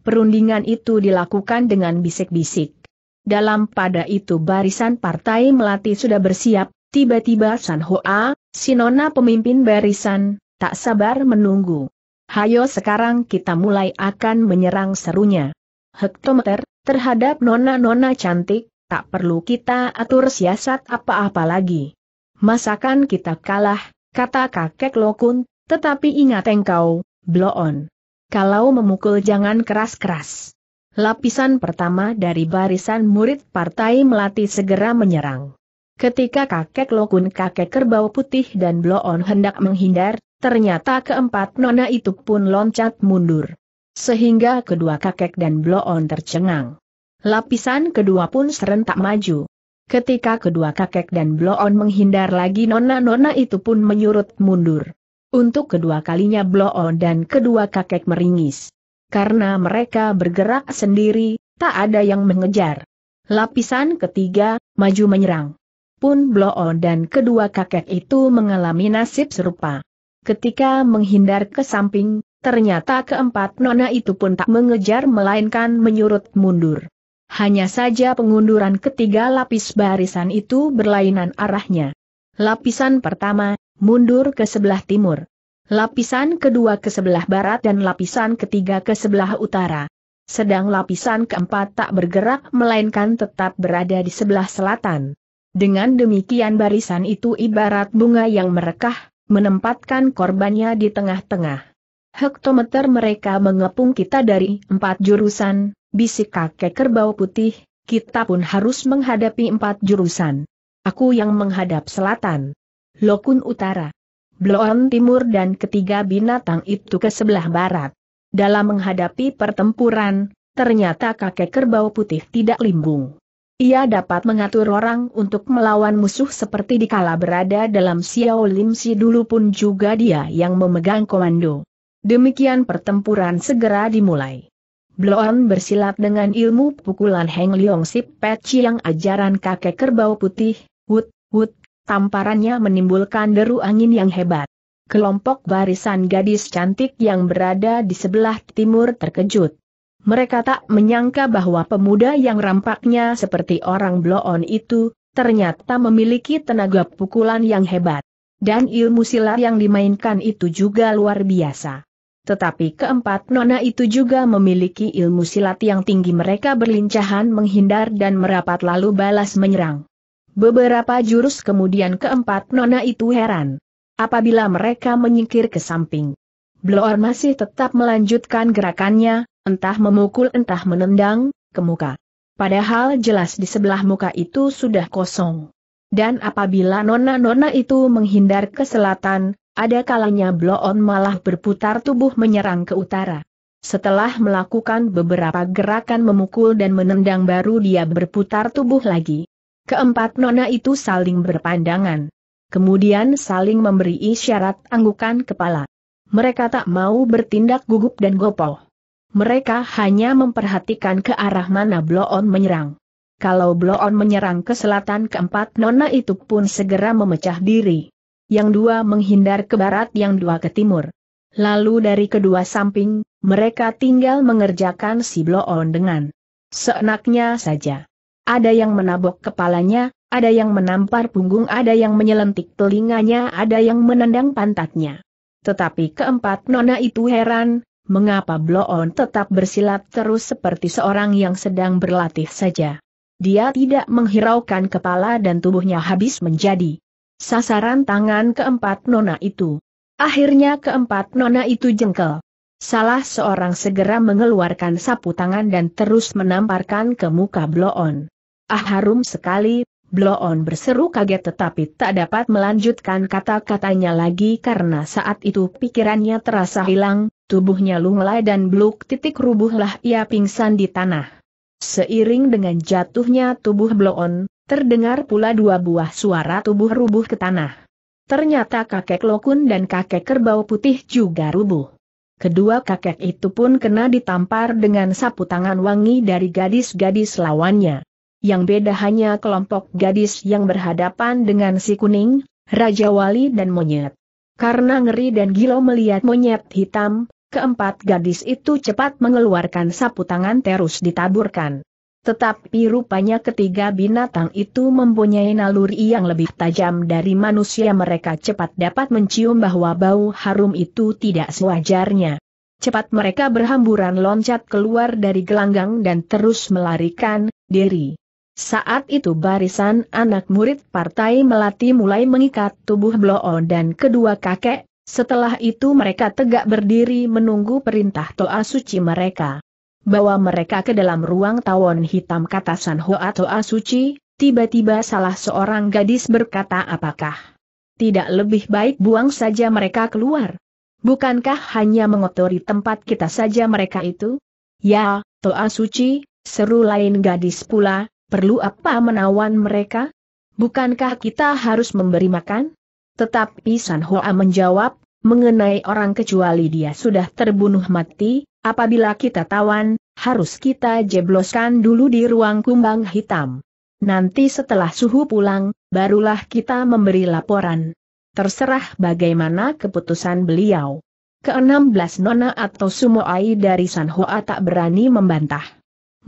Perundingan itu dilakukan dengan bisik-bisik. Dalam pada itu barisan partai melati sudah bersiap, tiba-tiba San Hoa, Sinona pemimpin barisan, Tak sabar menunggu. Hayo sekarang kita mulai akan menyerang serunya. Hektometer, terhadap nona-nona cantik, tak perlu kita atur siasat apa-apa lagi. Masakan kita kalah, kata kakek Lokun, tetapi ingat engkau, bloon. Kalau memukul jangan keras-keras. Lapisan pertama dari barisan murid partai Melati segera menyerang. Ketika kakek Lokun kakek kerbau putih dan Bloon hendak menghindar, Ternyata keempat nona itu pun loncat mundur. Sehingga kedua kakek dan bloon tercengang. Lapisan kedua pun serentak maju. Ketika kedua kakek dan bloon menghindar lagi nona-nona itu pun menyurut mundur. Untuk kedua kalinya bloon dan kedua kakek meringis. Karena mereka bergerak sendiri, tak ada yang mengejar. Lapisan ketiga, maju menyerang. Pun bloon dan kedua kakek itu mengalami nasib serupa. Ketika menghindar ke samping, ternyata keempat nona itu pun tak mengejar melainkan menyurut mundur. Hanya saja pengunduran ketiga lapis barisan itu berlainan arahnya. Lapisan pertama, mundur ke sebelah timur. Lapisan kedua ke sebelah barat dan lapisan ketiga ke sebelah utara. Sedang lapisan keempat tak bergerak melainkan tetap berada di sebelah selatan. Dengan demikian barisan itu ibarat bunga yang merekah, menempatkan korbannya di tengah-tengah. Hektometer mereka mengepung kita dari empat jurusan, bisik kakek kerbau putih, kita pun harus menghadapi empat jurusan. Aku yang menghadap selatan, Lokun utara, Bloon timur dan ketiga binatang itu ke sebelah barat. Dalam menghadapi pertempuran, ternyata kakek kerbau putih tidak limbung. Ia dapat mengatur orang untuk melawan musuh seperti dikala berada dalam Xiao Lim Si dulu pun juga dia yang memegang komando. Demikian pertempuran segera dimulai. Bloon bersilat dengan ilmu pukulan Heng Leong Sip Peci yang ajaran kakek kerbau putih, wut, wut, tamparannya menimbulkan deru angin yang hebat. Kelompok barisan gadis cantik yang berada di sebelah timur terkejut. Mereka tak menyangka bahwa pemuda yang rampaknya seperti orang bloon itu, ternyata memiliki tenaga pukulan yang hebat. Dan ilmu silat yang dimainkan itu juga luar biasa. Tetapi keempat nona itu juga memiliki ilmu silat yang tinggi mereka berlincahan menghindar dan merapat lalu balas menyerang. Beberapa jurus kemudian keempat nona itu heran. Apabila mereka menyingkir ke samping. Bloor masih tetap melanjutkan gerakannya, entah memukul entah menendang, ke muka. Padahal jelas di sebelah muka itu sudah kosong. Dan apabila nona-nona itu menghindar ke selatan, ada kalanya bloon malah berputar tubuh menyerang ke utara. Setelah melakukan beberapa gerakan memukul dan menendang baru dia berputar tubuh lagi. Keempat nona itu saling berpandangan. Kemudian saling memberi isyarat anggukan kepala. Mereka tak mau bertindak gugup dan gopoh mereka hanya memperhatikan ke arah mana Bloon menyerang. Kalau Bloon menyerang ke selatan keempat nona itu pun segera memecah diri. Yang dua menghindar ke barat, yang dua ke timur. Lalu dari kedua samping, mereka tinggal mengerjakan si Bloon dengan seenaknya saja. Ada yang menabok kepalanya, ada yang menampar punggung, ada yang menyelentik telinganya, ada yang menendang pantatnya. Tetapi keempat nona itu heran, mengapa Bloon tetap bersilat terus seperti seorang yang sedang berlatih saja. Dia tidak menghiraukan kepala dan tubuhnya habis menjadi sasaran tangan keempat nona itu. Akhirnya keempat nona itu jengkel. Salah seorang segera mengeluarkan sapu tangan dan terus menamparkan ke muka Bloon. Ah harum sekali, Bloon berseru kaget tetapi tak dapat melanjutkan kata-katanya lagi karena saat itu pikirannya terasa hilang, Tubuhnya lunglai dan bluk titik rubuhlah ia pingsan di tanah. Seiring dengan jatuhnya tubuh Bloon, terdengar pula dua buah suara tubuh rubuh ke tanah. Ternyata kakek Lokun dan kakek Kerbau Putih juga rubuh. Kedua kakek itu pun kena ditampar dengan sapu tangan wangi dari gadis-gadis lawannya. Yang beda hanya kelompok gadis yang berhadapan dengan si kuning, Raja Wali dan monyet. Karena ngeri dan gilo melihat monyet hitam, Keempat gadis itu cepat mengeluarkan sapu tangan terus ditaburkan. Tetapi rupanya ketiga binatang itu mempunyai naluri yang lebih tajam dari manusia mereka cepat dapat mencium bahwa bau harum itu tidak sewajarnya. Cepat mereka berhamburan loncat keluar dari gelanggang dan terus melarikan diri. Saat itu barisan anak murid partai melati mulai mengikat tubuh Bloo dan kedua kakek setelah itu mereka tegak berdiri menunggu perintah Toa Suci mereka. Bawa mereka ke dalam ruang tawon hitam kata San Hoa Toa Suci, tiba-tiba salah seorang gadis berkata apakah tidak lebih baik buang saja mereka keluar. Bukankah hanya mengotori tempat kita saja mereka itu? Ya, Toa Suci, seru lain gadis pula, perlu apa menawan mereka? Bukankah kita harus memberi makan? Tetapi San Hoa menjawab, mengenai orang kecuali dia sudah terbunuh mati, apabila kita tawan, harus kita jebloskan dulu di ruang kumbang hitam. Nanti setelah suhu pulang, barulah kita memberi laporan. Terserah bagaimana keputusan beliau. Ke-16 Nona atau Sumoai dari San Hoa tak berani membantah.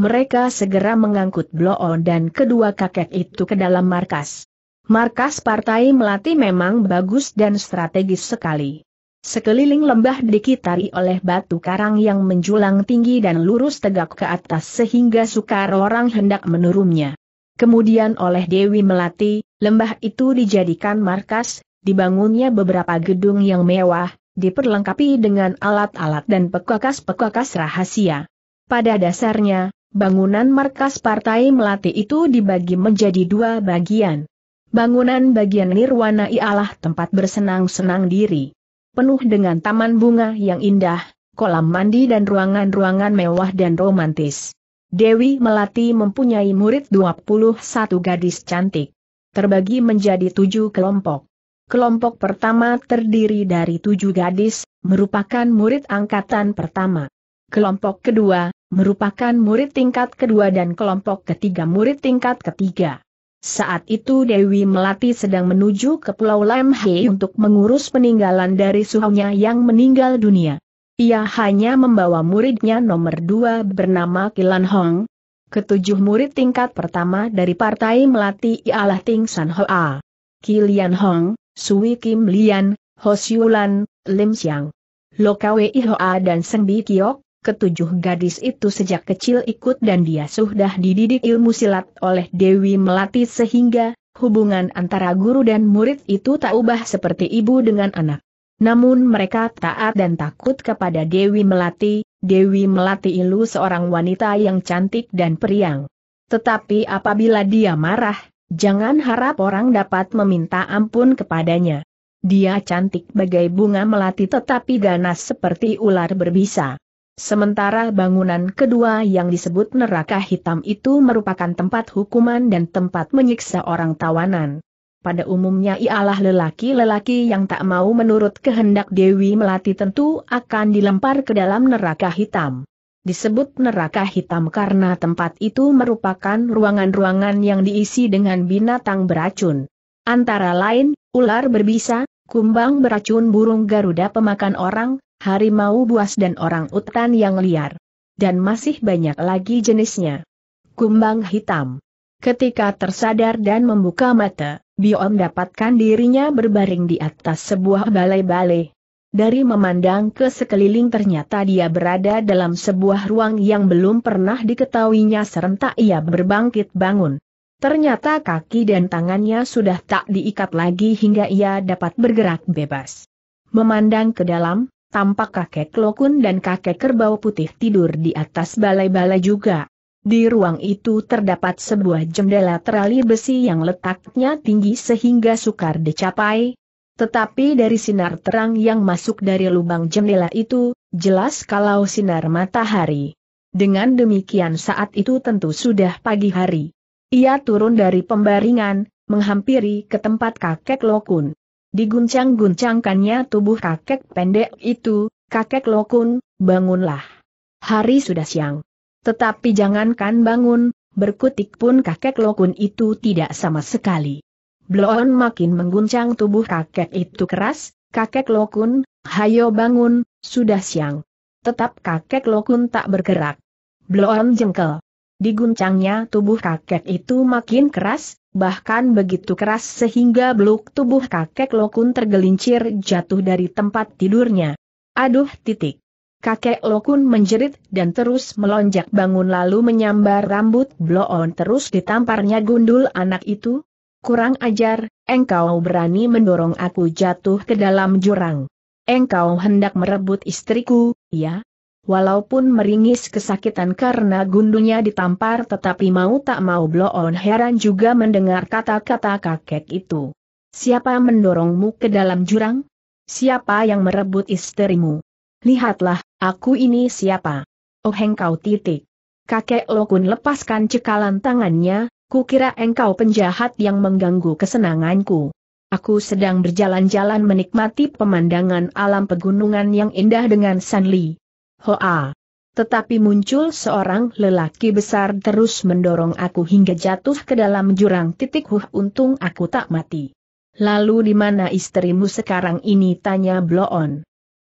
Mereka segera mengangkut Bloon dan kedua kakek itu ke dalam markas. Markas Partai Melati memang bagus dan strategis sekali. Sekeliling lembah dikitari oleh batu karang yang menjulang tinggi dan lurus tegak ke atas sehingga sukar orang hendak menurunnya. Kemudian oleh Dewi Melati, lembah itu dijadikan markas, dibangunnya beberapa gedung yang mewah, diperlengkapi dengan alat-alat dan pekakas-pekakas rahasia. Pada dasarnya, bangunan markas Partai Melati itu dibagi menjadi dua bagian. Bangunan bagian nirwana ialah tempat bersenang-senang diri. Penuh dengan taman bunga yang indah, kolam mandi dan ruangan-ruangan mewah dan romantis. Dewi Melati mempunyai murid 21 gadis cantik. Terbagi menjadi tujuh kelompok. Kelompok pertama terdiri dari tujuh gadis, merupakan murid angkatan pertama. Kelompok kedua, merupakan murid tingkat kedua dan kelompok ketiga murid tingkat ketiga. Saat itu Dewi Melati sedang menuju ke Pulau Lemhe untuk mengurus peninggalan dari suhunya yang meninggal dunia. Ia hanya membawa muridnya nomor dua bernama Kilan Hong. Ketujuh murid tingkat pertama dari Partai Melati ialah Ting San Hoa. Kilian Hong, Sui Kim Lian, Ho Siulan, Lim Xiang. Lokawei Hoa dan Seng Bi Kiok, Ketujuh gadis itu sejak kecil ikut dan dia sudah dididik ilmu silat oleh Dewi Melati sehingga hubungan antara guru dan murid itu tak ubah seperti ibu dengan anak. Namun mereka taat dan takut kepada Dewi Melati, Dewi Melati Ilu seorang wanita yang cantik dan periang. Tetapi apabila dia marah, jangan harap orang dapat meminta ampun kepadanya. Dia cantik bagai bunga melati tetapi ganas seperti ular berbisa. Sementara bangunan kedua yang disebut neraka hitam itu merupakan tempat hukuman dan tempat menyiksa orang tawanan. Pada umumnya ialah lelaki-lelaki yang tak mau menurut kehendak Dewi Melati tentu akan dilempar ke dalam neraka hitam. Disebut neraka hitam karena tempat itu merupakan ruangan-ruangan yang diisi dengan binatang beracun. Antara lain, ular berbisa, kumbang beracun burung Garuda pemakan orang, harimau buas dan orang utan yang liar. Dan masih banyak lagi jenisnya. Kumbang hitam. Ketika tersadar dan membuka mata, Bion dapatkan dirinya berbaring di atas sebuah balai-balai. Dari memandang ke sekeliling ternyata dia berada dalam sebuah ruang yang belum pernah diketahuinya serentak ia berbangkit bangun. Ternyata kaki dan tangannya sudah tak diikat lagi hingga ia dapat bergerak bebas. Memandang ke dalam, tampak kakek Lokun dan kakek kerbau putih tidur di atas balai-balai juga. Di ruang itu terdapat sebuah jendela terali besi yang letaknya tinggi sehingga sukar dicapai. Tetapi dari sinar terang yang masuk dari lubang jendela itu, jelas kalau sinar matahari. Dengan demikian saat itu tentu sudah pagi hari. Ia turun dari pembaringan, menghampiri ke tempat kakek Lokun. Diguncang-guncangkannya tubuh kakek pendek itu, kakek lokun, bangunlah. Hari sudah siang. Tetapi jangankan bangun, berkutik pun kakek lokun itu tidak sama sekali. Bloon makin mengguncang tubuh kakek itu keras, kakek lokun, hayo bangun, sudah siang. Tetap kakek lokun tak bergerak. Bloon jengkel. Diguncangnya tubuh kakek itu makin keras, bahkan begitu keras sehingga beluk tubuh kakek Lokun tergelincir jatuh dari tempat tidurnya. Aduh titik. Kakek Lokun menjerit dan terus melonjak bangun lalu menyambar rambut Bloon terus ditamparnya gundul anak itu. Kurang ajar, engkau berani mendorong aku jatuh ke dalam jurang. Engkau hendak merebut istriku, ya? Walaupun meringis kesakitan karena gundunya ditampar tetapi mau tak mau Bloon heran juga mendengar kata-kata kakek itu. Siapa mendorongmu ke dalam jurang? Siapa yang merebut istrimu? Lihatlah, aku ini siapa? Oh engkau titik. Kakek Lokun lepaskan cekalan tangannya, kukira engkau penjahat yang mengganggu kesenanganku. Aku sedang berjalan-jalan menikmati pemandangan alam pegunungan yang indah dengan Sanli. Hoa. Tetapi muncul seorang lelaki besar terus mendorong aku hingga jatuh ke dalam jurang titik huh untung aku tak mati. Lalu di mana istrimu sekarang ini tanya Bloon.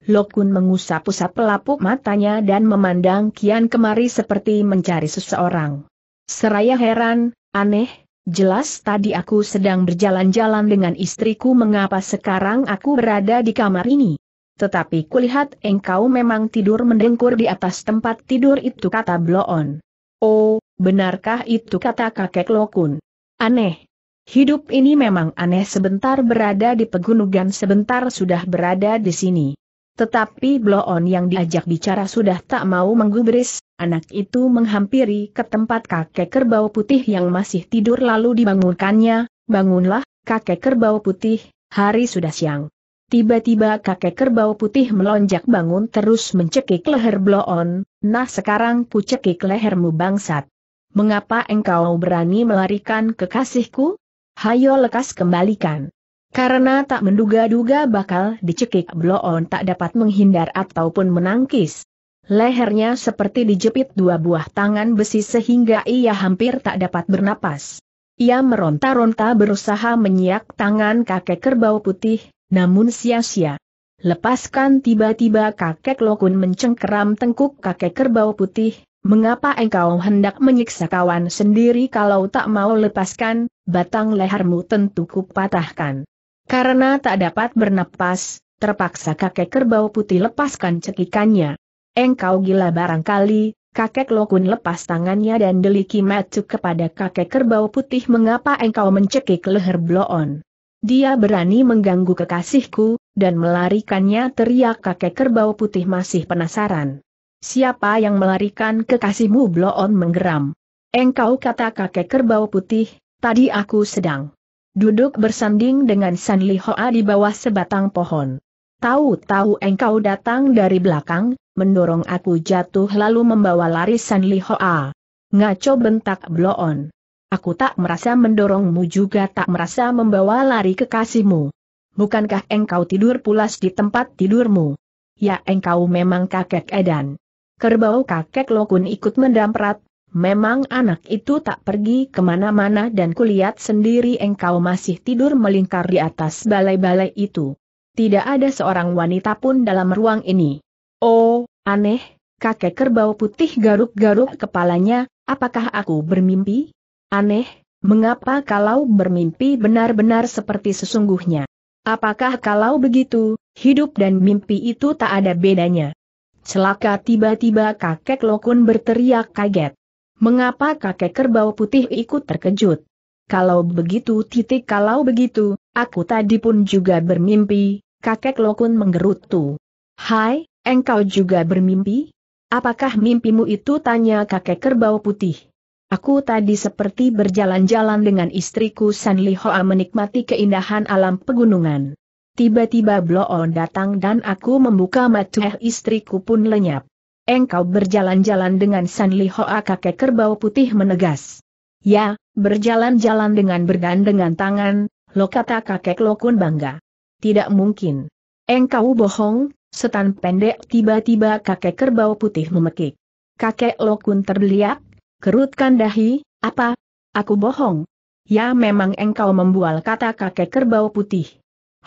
Lokun mengusap-usap pelapuk matanya dan memandang kian kemari seperti mencari seseorang. Seraya heran, aneh, jelas tadi aku sedang berjalan-jalan dengan istriku mengapa sekarang aku berada di kamar ini. Tetapi kulihat engkau memang tidur mendengkur di atas tempat tidur itu kata Bloon. Oh, benarkah itu kata kakek Lokun? Aneh. Hidup ini memang aneh sebentar berada di pegunungan sebentar sudah berada di sini. Tetapi Bloon yang diajak bicara sudah tak mau menggubris, anak itu menghampiri ke tempat kakek kerbau putih yang masih tidur lalu dibangunkannya, bangunlah, kakek kerbau putih, hari sudah siang. Tiba-tiba kakek kerbau putih melonjak bangun terus mencekik leher Bloon, nah sekarang ku cekik lehermu bangsat. Mengapa engkau berani melarikan kekasihku? Hayo lekas kembalikan. Karena tak menduga-duga bakal dicekik Bloon tak dapat menghindar ataupun menangkis. Lehernya seperti dijepit dua buah tangan besi sehingga ia hampir tak dapat bernapas. Ia meronta-ronta berusaha menyiak tangan kakek kerbau putih, namun sia-sia. Lepaskan tiba-tiba kakek Lokun mencengkeram tengkuk kakek kerbau putih, mengapa engkau hendak menyiksa kawan sendiri kalau tak mau lepaskan, batang lehermu tentu kupatahkan. Karena tak dapat bernapas, terpaksa kakek kerbau putih lepaskan cekikannya. Engkau gila barangkali, kakek Lokun lepas tangannya dan deliki macu kepada kakek kerbau putih mengapa engkau mencekik leher bloon. Dia berani mengganggu kekasihku, dan melarikannya teriak kakek kerbau putih masih penasaran. Siapa yang melarikan kekasihmu Bloon menggeram. Engkau kata kakek kerbau putih, tadi aku sedang duduk bersanding dengan San Li Hoa di bawah sebatang pohon. Tahu-tahu engkau datang dari belakang, mendorong aku jatuh lalu membawa lari San Li Hoa. Ngaco bentak Bloon. Aku tak merasa mendorongmu juga tak merasa membawa lari kekasihmu. Bukankah engkau tidur pulas di tempat tidurmu? Ya engkau memang kakek edan. Kerbau kakek lokun ikut mendamprat, memang anak itu tak pergi kemana-mana dan kulihat sendiri engkau masih tidur melingkar di atas balai-balai itu. Tidak ada seorang wanita pun dalam ruang ini. Oh, aneh, kakek kerbau putih garuk-garuk kepalanya, apakah aku bermimpi? Aneh, mengapa kalau bermimpi benar-benar seperti sesungguhnya? Apakah kalau begitu, hidup dan mimpi itu tak ada bedanya? Celaka tiba-tiba kakek Lokun berteriak kaget. Mengapa kakek kerbau putih ikut terkejut? Kalau begitu titik kalau begitu, aku tadi pun juga bermimpi, kakek Lokun menggerutu. Hai, engkau juga bermimpi? Apakah mimpimu itu tanya kakek kerbau putih? Aku tadi seperti berjalan-jalan dengan istriku San Li Hoa menikmati keindahan alam pegunungan. Tiba-tiba Bloon datang dan aku membuka mata istriku pun lenyap. Engkau berjalan-jalan dengan San Li Hoa kakek kerbau putih menegas. Ya, berjalan-jalan dengan bergandengan tangan, lo kata kakek lo kun bangga. Tidak mungkin. Engkau bohong, setan pendek tiba-tiba kakek kerbau putih memekik. Kakek lo kun terbeliak, Kerutkan dahi, apa? Aku bohong. Ya memang engkau membual kata kakek kerbau putih.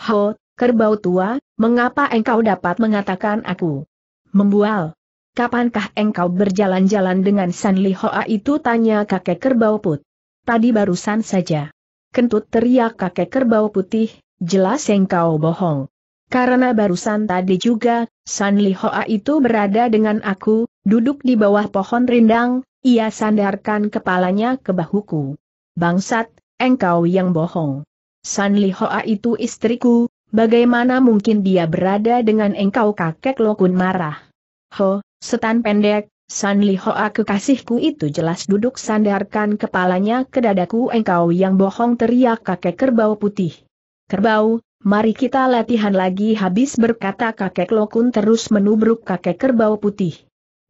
Ho, kerbau tua, mengapa engkau dapat mengatakan aku? Membual. Kapankah engkau berjalan-jalan dengan San Li Hoa itu tanya kakek kerbau putih? Tadi barusan saja. Kentut teriak kakek kerbau putih, jelas engkau bohong. Karena barusan tadi juga, San Li Hoa itu berada dengan aku, duduk di bawah pohon rindang, ia sandarkan kepalanya ke bahuku. Bangsat, engkau yang bohong. San Li Hoa itu istriku, bagaimana mungkin dia berada dengan engkau kakek Lokun marah. Ho, setan pendek, San Li Hoa kekasihku itu jelas duduk sandarkan kepalanya ke dadaku engkau yang bohong teriak kakek kerbau putih. Kerbau, mari kita latihan lagi habis berkata kakek Lokun terus menubruk kakek kerbau putih.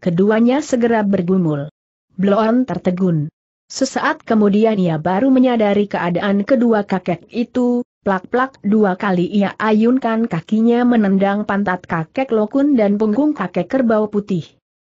Keduanya segera bergumul. Bloon tertegun. Sesaat kemudian ia baru menyadari keadaan kedua kakek itu, plak-plak dua kali ia ayunkan kakinya menendang pantat kakek lokun dan punggung kakek kerbau putih.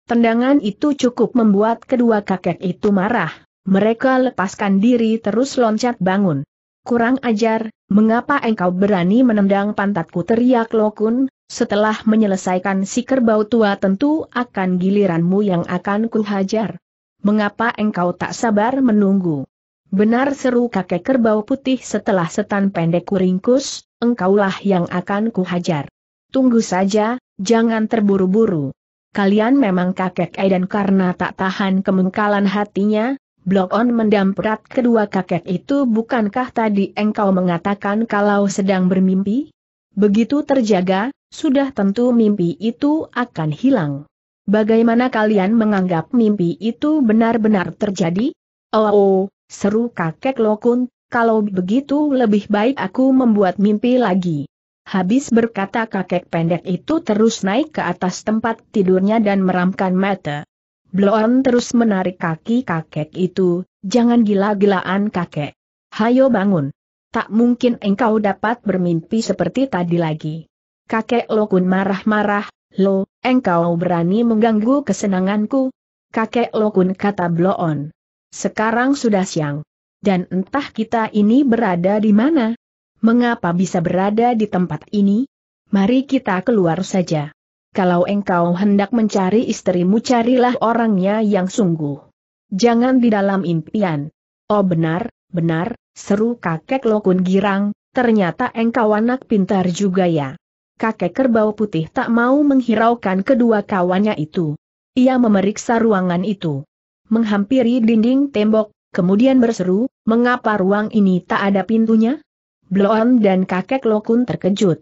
Tendangan itu cukup membuat kedua kakek itu marah, mereka lepaskan diri terus loncat bangun. Kurang ajar, mengapa engkau berani menendang pantatku teriak Lokun, setelah menyelesaikan si kerbau tua tentu akan giliranmu yang akan kuhajar mengapa engkau tak sabar menunggu? Benar seru kakek kerbau putih setelah setan pendek kuringkus, engkaulah yang akan kuhajar. Tunggu saja, jangan terburu-buru. Kalian memang kakek Aidan karena tak tahan kemengkalan hatinya, Blok On mendamprat kedua kakek itu bukankah tadi engkau mengatakan kalau sedang bermimpi? Begitu terjaga, sudah tentu mimpi itu akan hilang. Bagaimana kalian menganggap mimpi itu benar-benar terjadi? Oh, oh, seru kakek Lokun, kalau begitu lebih baik aku membuat mimpi lagi. Habis berkata kakek pendek itu terus naik ke atas tempat tidurnya dan meramkan mata. Bloon terus menarik kaki kakek itu, jangan gila-gilaan kakek. Hayo bangun. Tak mungkin engkau dapat bermimpi seperti tadi lagi. Kakek Lokun marah-marah, Lo, engkau berani mengganggu kesenanganku? Kakek kun kata Bloon. Sekarang sudah siang. Dan entah kita ini berada di mana? Mengapa bisa berada di tempat ini? Mari kita keluar saja. Kalau engkau hendak mencari istrimu carilah orangnya yang sungguh. Jangan di dalam impian. Oh benar, benar, seru kakek Lo Kun girang, ternyata engkau anak pintar juga ya kakek kerbau putih tak mau menghiraukan kedua kawannya itu. Ia memeriksa ruangan itu. Menghampiri dinding tembok, kemudian berseru, mengapa ruang ini tak ada pintunya? Bloon dan kakek Lokun terkejut.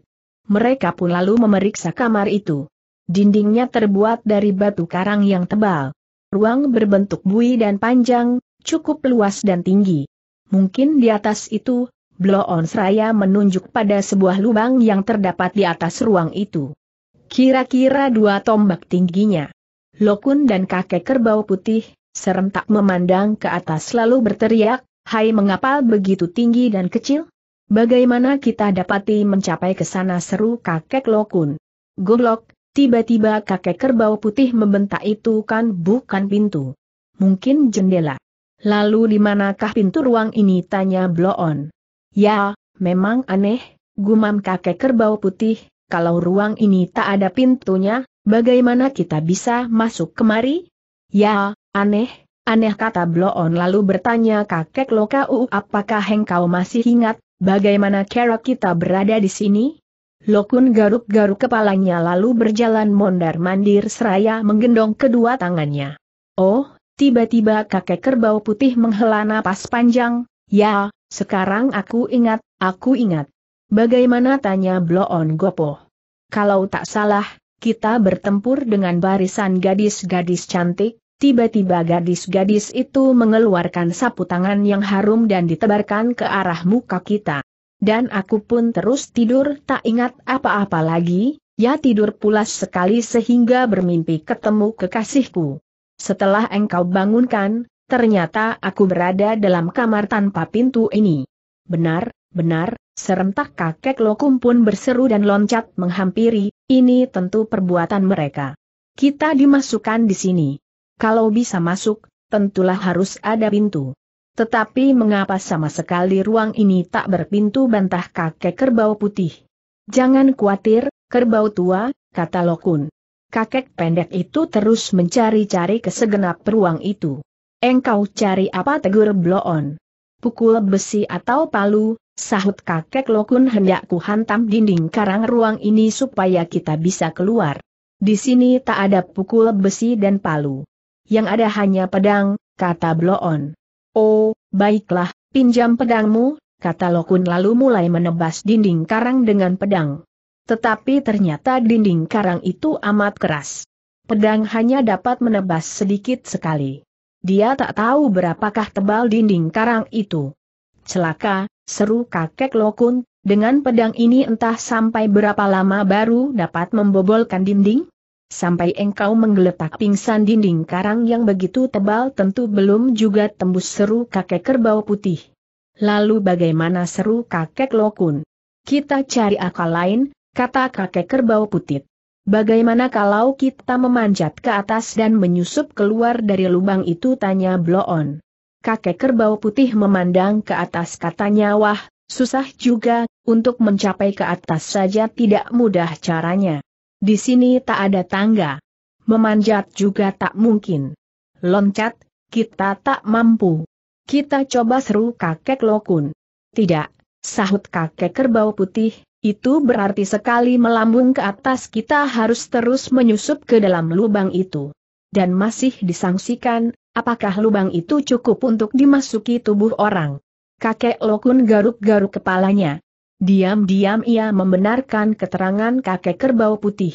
Mereka pun lalu memeriksa kamar itu. Dindingnya terbuat dari batu karang yang tebal. Ruang berbentuk bui dan panjang, cukup luas dan tinggi. Mungkin di atas itu, Bloon Seraya menunjuk pada sebuah lubang yang terdapat di atas ruang itu. Kira-kira dua tombak tingginya. Lokun dan kakek kerbau putih, serentak memandang ke atas lalu berteriak, Hai mengapa begitu tinggi dan kecil? Bagaimana kita dapati mencapai ke sana seru kakek Lokun? Goblok, tiba-tiba kakek kerbau putih membentak itu kan bukan pintu. Mungkin jendela. Lalu di manakah pintu ruang ini tanya Bloon. Ya, memang aneh, gumam kakek kerbau putih, kalau ruang ini tak ada pintunya, bagaimana kita bisa masuk kemari? Ya, aneh, aneh kata Bloon lalu bertanya kakek Lokau apakah engkau masih ingat, bagaimana cara kita berada di sini? Lokun garuk-garuk kepalanya lalu berjalan mondar-mandir seraya menggendong kedua tangannya. Oh, tiba-tiba kakek kerbau putih menghela napas panjang, ya, sekarang aku ingat, aku ingat. Bagaimana tanya Bloon Gopo? Kalau tak salah, kita bertempur dengan barisan gadis-gadis cantik, tiba-tiba gadis-gadis itu mengeluarkan sapu tangan yang harum dan ditebarkan ke arah muka kita. Dan aku pun terus tidur tak ingat apa-apa lagi, ya tidur pulas sekali sehingga bermimpi ketemu kekasihku. Setelah engkau bangunkan, ternyata aku berada dalam kamar tanpa pintu ini. Benar, benar, serentak kakek lokum pun berseru dan loncat menghampiri, ini tentu perbuatan mereka. Kita dimasukkan di sini. Kalau bisa masuk, tentulah harus ada pintu. Tetapi mengapa sama sekali ruang ini tak berpintu bantah kakek kerbau putih? Jangan khawatir, kerbau tua, kata Lokun. Kakek pendek itu terus mencari-cari ke segenap ruang itu. Engkau cari apa tegur bloon? Pukul besi atau palu, sahut kakek Lokun hendakku hantam dinding karang ruang ini supaya kita bisa keluar. Di sini tak ada pukul besi dan palu. Yang ada hanya pedang, kata bloon. Oh, baiklah, pinjam pedangmu, kata Lokun lalu mulai menebas dinding karang dengan pedang. Tetapi ternyata dinding karang itu amat keras. Pedang hanya dapat menebas sedikit sekali. Dia tak tahu berapakah tebal dinding karang itu. Celaka, seru kakek Lokun, dengan pedang ini entah sampai berapa lama baru dapat membobolkan dinding? Sampai engkau menggeletak pingsan dinding karang yang begitu tebal tentu belum juga tembus seru kakek kerbau putih. Lalu bagaimana seru kakek Lokun? Kita cari akal lain, kata kakek kerbau putih. Bagaimana kalau kita memanjat ke atas dan menyusup keluar dari lubang itu tanya Bloon. Kakek kerbau putih memandang ke atas katanya wah, susah juga, untuk mencapai ke atas saja tidak mudah caranya. Di sini tak ada tangga. Memanjat juga tak mungkin. Loncat, kita tak mampu. Kita coba seru kakek lokun. Tidak, sahut kakek kerbau putih, itu berarti sekali melambung ke atas kita harus terus menyusup ke dalam lubang itu. Dan masih disangsikan, apakah lubang itu cukup untuk dimasuki tubuh orang. Kakek Lokun garuk-garuk kepalanya. Diam-diam ia membenarkan keterangan kakek kerbau putih.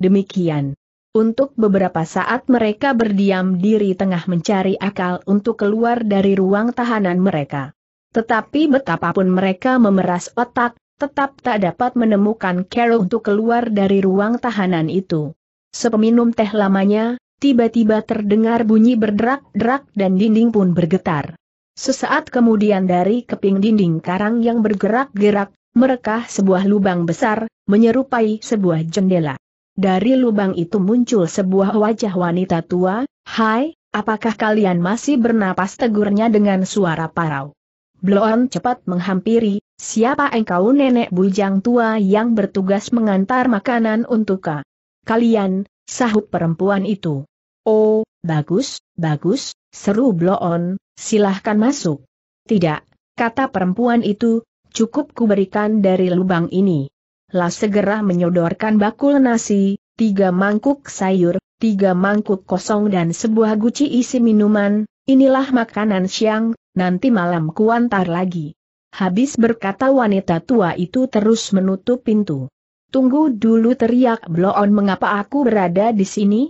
Demikian. Untuk beberapa saat mereka berdiam diri tengah mencari akal untuk keluar dari ruang tahanan mereka. Tetapi betapapun mereka memeras otak, tetap tak dapat menemukan Carol untuk keluar dari ruang tahanan itu. Sepeminum teh lamanya, tiba-tiba terdengar bunyi berderak-derak dan dinding pun bergetar. Sesaat kemudian dari keping dinding karang yang bergerak-gerak, merekah sebuah lubang besar, menyerupai sebuah jendela. Dari lubang itu muncul sebuah wajah wanita tua, Hai, apakah kalian masih bernapas tegurnya dengan suara parau? Bloon cepat menghampiri, siapa engkau nenek bujang tua yang bertugas mengantar makanan untuk ka? Kalian, sahut perempuan itu. Oh, bagus, bagus, seru Bloon, silahkan masuk. Tidak, kata perempuan itu, cukup kuberikan dari lubang ini. Lah segera menyodorkan bakul nasi, tiga mangkuk sayur, tiga mangkuk kosong dan sebuah guci isi minuman, inilah makanan siang, nanti malam kuantar lagi. Habis berkata wanita tua itu terus menutup pintu. Tunggu dulu teriak Bloon mengapa aku berada di sini?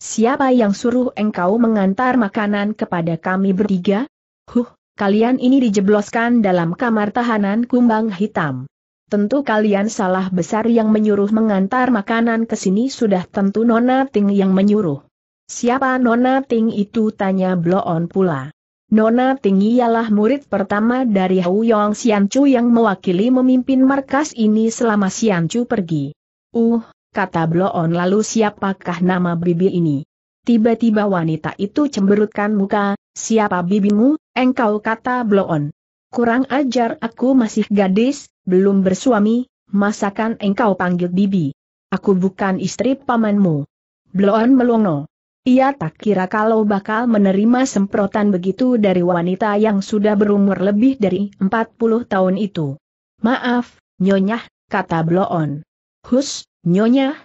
Siapa yang suruh engkau mengantar makanan kepada kami bertiga? Huh, kalian ini dijebloskan dalam kamar tahanan kumbang hitam. Tentu kalian salah besar yang menyuruh mengantar makanan ke sini sudah tentu Nona Ting yang menyuruh. Siapa Nona Ting itu tanya Bloon pula. Nona Tinggi ialah murid pertama dari Hou Yong Xianchu yang mewakili memimpin markas ini selama Xianchu pergi. Uh, kata Bloon lalu siapakah nama bibi ini? Tiba-tiba wanita itu cemberutkan muka, siapa bibimu, engkau kata Bloon. Kurang ajar aku masih gadis, belum bersuami, masakan engkau panggil bibi. Aku bukan istri pamanmu. Bloon melongo. Ia tak kira kalau bakal menerima semprotan begitu dari wanita yang sudah berumur lebih dari 40 tahun itu. Maaf, Nyonya, kata Bloon. Hus, Nyonya?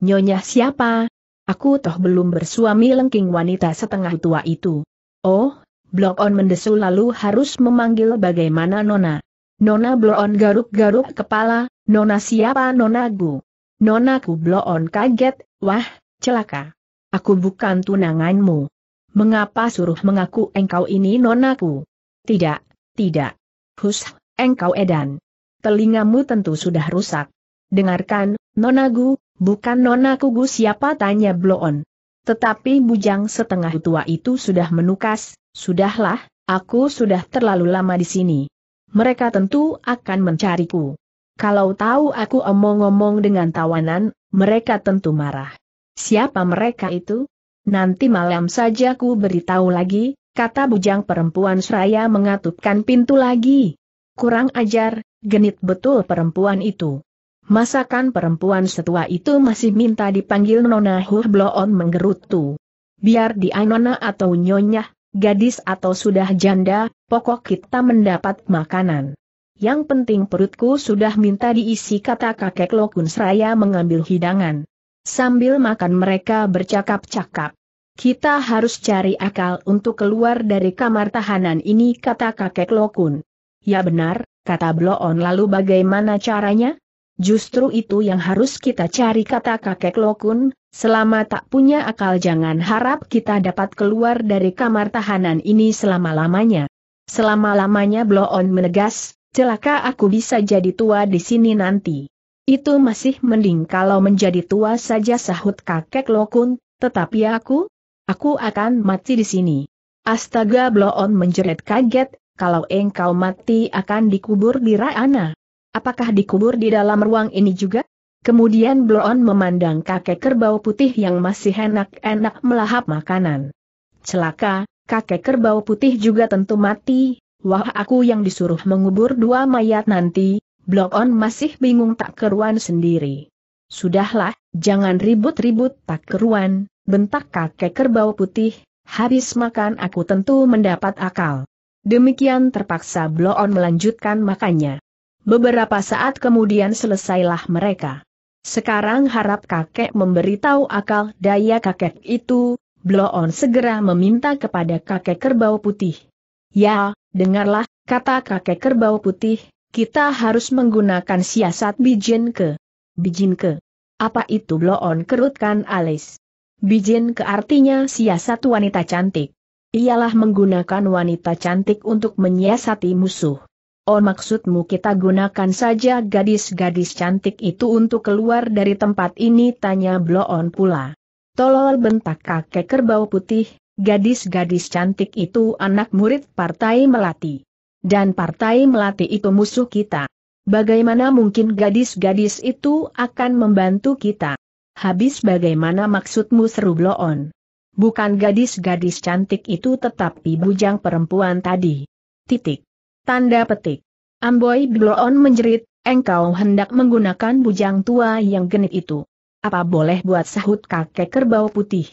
Nyonya siapa? Aku toh belum bersuami lengking wanita setengah tua itu. Oh, Bloon mendesu lalu harus memanggil bagaimana Nona. Nona Bloon garuk-garuk kepala, Nona siapa Nona Gu? Nona ku Bloon kaget, wah, celaka aku bukan tunanganmu. Mengapa suruh mengaku engkau ini nonaku? Tidak, tidak. Hus, engkau edan. Telingamu tentu sudah rusak. Dengarkan, nonagu, bukan nonaku gu siapa tanya bloon. Tetapi bujang setengah tua itu sudah menukas, sudahlah, aku sudah terlalu lama di sini. Mereka tentu akan mencariku. Kalau tahu aku omong-omong dengan tawanan, mereka tentu marah. Siapa mereka itu? Nanti malam saja ku beritahu lagi, kata bujang perempuan seraya mengatupkan pintu lagi. Kurang ajar, genit betul perempuan itu. Masakan perempuan setua itu masih minta dipanggil Nona Huhbloon menggerutu. Biar dia Nona atau Nyonya, gadis atau sudah janda, pokok kita mendapat makanan. Yang penting perutku sudah minta diisi kata kakek Lokun Seraya mengambil hidangan. Sambil makan mereka bercakap-cakap. Kita harus cari akal untuk keluar dari kamar tahanan ini kata kakek Lokun. Ya benar, kata Bloon lalu bagaimana caranya? Justru itu yang harus kita cari kata kakek Lokun, selama tak punya akal jangan harap kita dapat keluar dari kamar tahanan ini selama-lamanya. Selama-lamanya Bloon menegas, celaka aku bisa jadi tua di sini nanti. Itu masih mending kalau menjadi tua saja sahut kakek Lokun, tetapi aku? Aku akan mati di sini. Astaga Bloon menjerit kaget, kalau engkau mati akan dikubur di Raana. Apakah dikubur di dalam ruang ini juga? Kemudian Bloon memandang kakek kerbau putih yang masih enak-enak melahap makanan. Celaka, kakek kerbau putih juga tentu mati, wah aku yang disuruh mengubur dua mayat nanti, Blok On masih bingung tak keruan sendiri. Sudahlah, jangan ribut-ribut tak keruan, bentak kakek kerbau putih, habis makan aku tentu mendapat akal. Demikian terpaksa Blok On melanjutkan makannya. Beberapa saat kemudian selesailah mereka. Sekarang harap kakek memberitahu akal daya kakek itu, Bloon segera meminta kepada kakek kerbau putih. Ya, dengarlah, kata kakek kerbau putih, kita harus menggunakan siasat bijin ke. Bijin ke. Apa itu Bloon? kerutkan alis? Bijin ke artinya siasat wanita cantik. Ialah menggunakan wanita cantik untuk menyiasati musuh. Oh maksudmu kita gunakan saja gadis-gadis cantik itu untuk keluar dari tempat ini tanya Bloon pula. Tolol bentak kakek kerbau putih, gadis-gadis cantik itu anak murid partai melati. Dan partai Melati itu musuh kita. Bagaimana mungkin gadis-gadis itu akan membantu kita? Habis bagaimana maksudmu seru bloon? Bukan gadis-gadis cantik itu tetapi bujang perempuan tadi. Titik. Tanda petik. Amboy bloon menjerit, engkau hendak menggunakan bujang tua yang genit itu. Apa boleh buat sahut kakek kerbau putih?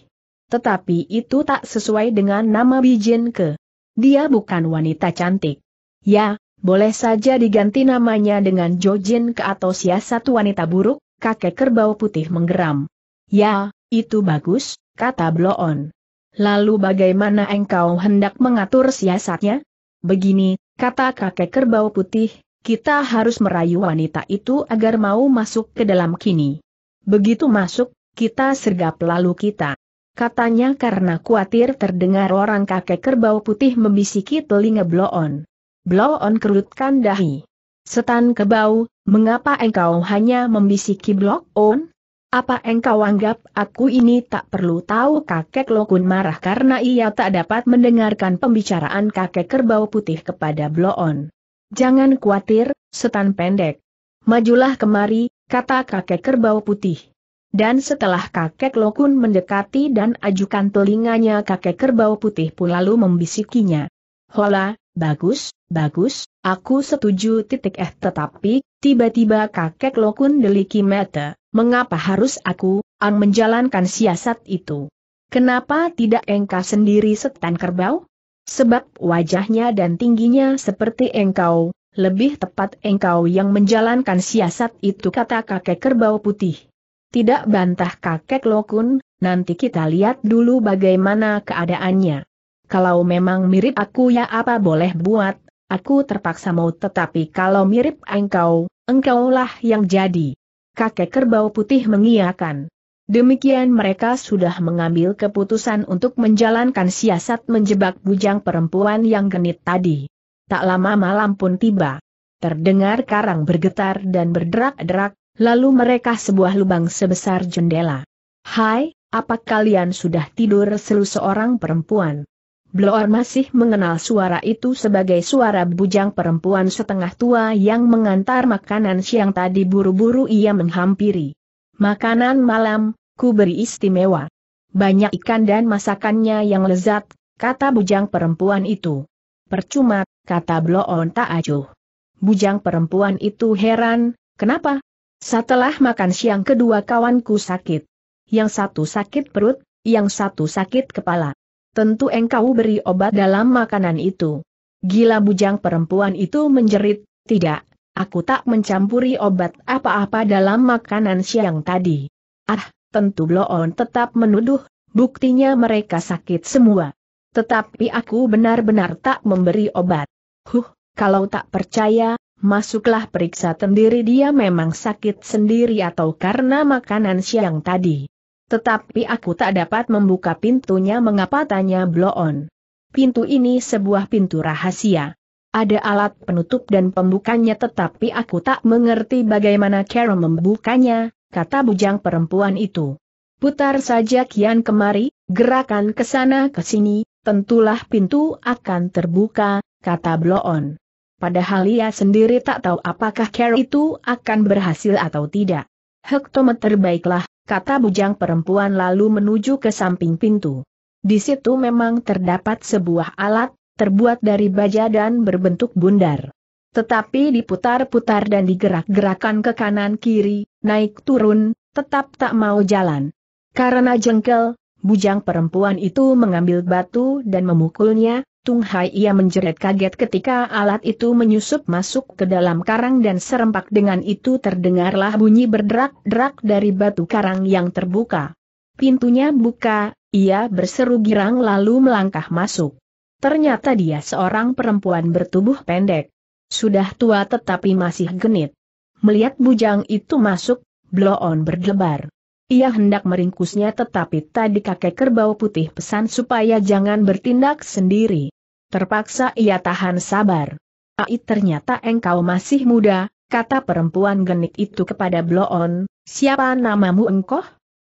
Tetapi itu tak sesuai dengan nama Bijin ke. Dia bukan wanita cantik. Ya, boleh saja diganti namanya dengan Jojin ke atau siasat wanita buruk, kakek kerbau putih menggeram. Ya, itu bagus, kata Bloon. Lalu bagaimana engkau hendak mengatur siasatnya? Begini, kata kakek kerbau putih, kita harus merayu wanita itu agar mau masuk ke dalam kini. Begitu masuk, kita sergap lalu kita. Katanya karena khawatir terdengar orang kakek kerbau putih membisiki telinga Bloon. Blow on kerutkan dahi. Setan kebau, mengapa engkau hanya membisiki blow on? Apa engkau anggap aku ini tak perlu tahu kakek Lokun marah karena ia tak dapat mendengarkan pembicaraan kakek kerbau putih kepada blow on. Jangan khawatir, setan pendek. Majulah kemari, kata kakek kerbau putih. Dan setelah kakek Lokun mendekati dan ajukan telinganya kakek kerbau putih pun lalu membisikinya. Hola, Bagus, bagus, aku setuju titik eh tetapi, tiba-tiba kakek Lokun deliki mata, mengapa harus aku, ang menjalankan siasat itu? Kenapa tidak engkau sendiri setan kerbau? Sebab wajahnya dan tingginya seperti engkau, lebih tepat engkau yang menjalankan siasat itu kata kakek kerbau putih. Tidak bantah kakek Lokun, nanti kita lihat dulu bagaimana keadaannya. Kalau memang mirip aku ya apa boleh buat, aku terpaksa mau tetapi kalau mirip engkau, engkaulah yang jadi. Kakek kerbau putih mengiakan. Demikian mereka sudah mengambil keputusan untuk menjalankan siasat menjebak bujang perempuan yang genit tadi. Tak lama malam pun tiba. Terdengar karang bergetar dan berderak-derak, lalu mereka sebuah lubang sebesar jendela. Hai, apa kalian sudah tidur selu seorang perempuan? Bloor masih mengenal suara itu sebagai suara bujang perempuan setengah tua yang mengantar makanan siang tadi buru-buru ia menghampiri. Makanan malam, ku beri istimewa. Banyak ikan dan masakannya yang lezat, kata bujang perempuan itu. Percuma, kata Bloon tak acuh. Bujang perempuan itu heran, kenapa? Setelah makan siang kedua kawanku sakit. Yang satu sakit perut, yang satu sakit kepala tentu engkau beri obat dalam makanan itu. Gila bujang perempuan itu menjerit, tidak, aku tak mencampuri obat apa-apa dalam makanan siang tadi. Ah, tentu Bloon tetap menuduh, buktinya mereka sakit semua. Tetapi aku benar-benar tak memberi obat. Huh, kalau tak percaya, masuklah periksa sendiri dia memang sakit sendiri atau karena makanan siang tadi. Tetapi aku tak dapat membuka pintunya mengapa tanya Bloon. Pintu ini sebuah pintu rahasia. Ada alat penutup dan pembukanya tetapi aku tak mengerti bagaimana cara membukanya, kata bujang perempuan itu. Putar saja kian kemari, gerakan ke sana ke sini, tentulah pintu akan terbuka, kata Bloon. Padahal ia sendiri tak tahu apakah Carol itu akan berhasil atau tidak. Hektometer baiklah, kata bujang perempuan lalu menuju ke samping pintu. Di situ memang terdapat sebuah alat, terbuat dari baja dan berbentuk bundar. Tetapi diputar-putar dan digerak-gerakan ke kanan-kiri, naik turun, tetap tak mau jalan. Karena jengkel, bujang perempuan itu mengambil batu dan memukulnya, Tung Hai ia menjerit kaget ketika alat itu menyusup masuk ke dalam karang dan serempak dengan itu terdengarlah bunyi berderak-derak dari batu karang yang terbuka. Pintunya buka, ia berseru girang lalu melangkah masuk. Ternyata dia seorang perempuan bertubuh pendek. Sudah tua tetapi masih genit. Melihat bujang itu masuk, Bloon berdebar. Ia hendak meringkusnya tetapi tadi kakek kerbau putih pesan supaya jangan bertindak sendiri. Terpaksa ia tahan sabar. Ait ternyata engkau masih muda, kata perempuan genik itu kepada Bloon, siapa namamu engkoh?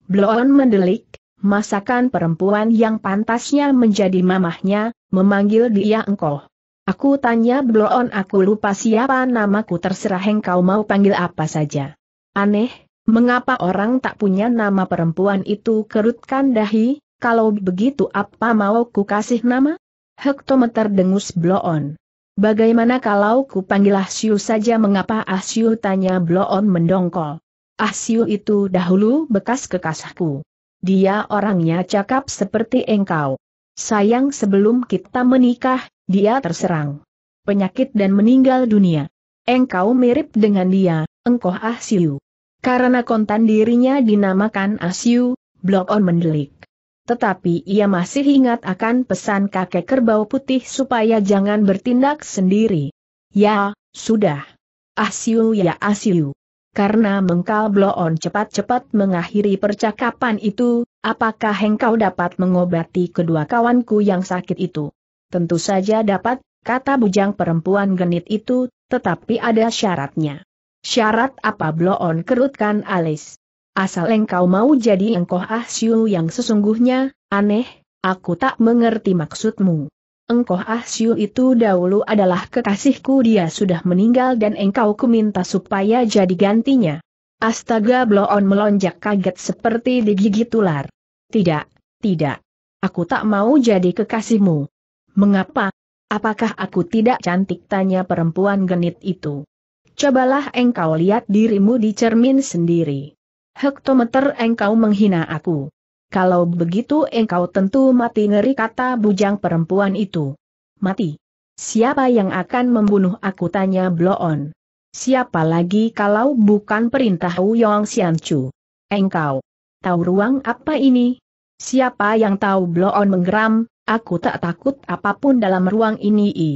Bloon mendelik, masakan perempuan yang pantasnya menjadi mamahnya, memanggil dia engkoh. Aku tanya Bloon aku lupa siapa namaku terserah engkau mau panggil apa saja. Aneh, mengapa orang tak punya nama perempuan itu kerutkan dahi, kalau begitu apa mau ku kasih nama? Hektometer dengus Bloon. Bagaimana kalau ku panggil Siu saja mengapa Siu tanya Bloon mendongkol. Siu itu dahulu bekas kekasahku. Dia orangnya cakap seperti engkau. Sayang sebelum kita menikah, dia terserang. Penyakit dan meninggal dunia. Engkau mirip dengan dia, engkau Siu. Karena kontan dirinya dinamakan Siu, Bloon mendelik. Tetapi ia masih ingat akan pesan kakek kerbau putih supaya jangan bertindak sendiri. Ya, sudah. Asiu ya asiu. Karena mengkal bloon cepat-cepat mengakhiri percakapan itu, apakah engkau dapat mengobati kedua kawanku yang sakit itu? Tentu saja dapat, kata bujang perempuan genit itu, tetapi ada syaratnya. Syarat apa bloon kerutkan alis? Asal engkau mau jadi engkoh ah Siu yang sesungguhnya, aneh, aku tak mengerti maksudmu. Engkoh ah Siu itu dahulu adalah kekasihku dia sudah meninggal dan engkau kuminta supaya jadi gantinya. Astaga bloon melonjak kaget seperti digigit ular. Tidak, tidak. Aku tak mau jadi kekasihmu. Mengapa? Apakah aku tidak cantik tanya perempuan genit itu? Cobalah engkau lihat dirimu di cermin sendiri hektometer engkau menghina aku. Kalau begitu engkau tentu mati ngeri kata bujang perempuan itu. Mati. Siapa yang akan membunuh aku tanya Bloon. Siapa lagi kalau bukan perintah Yong Xianchu. Engkau. Tahu ruang apa ini? Siapa yang tahu Bloon menggeram, aku tak takut apapun dalam ruang ini i.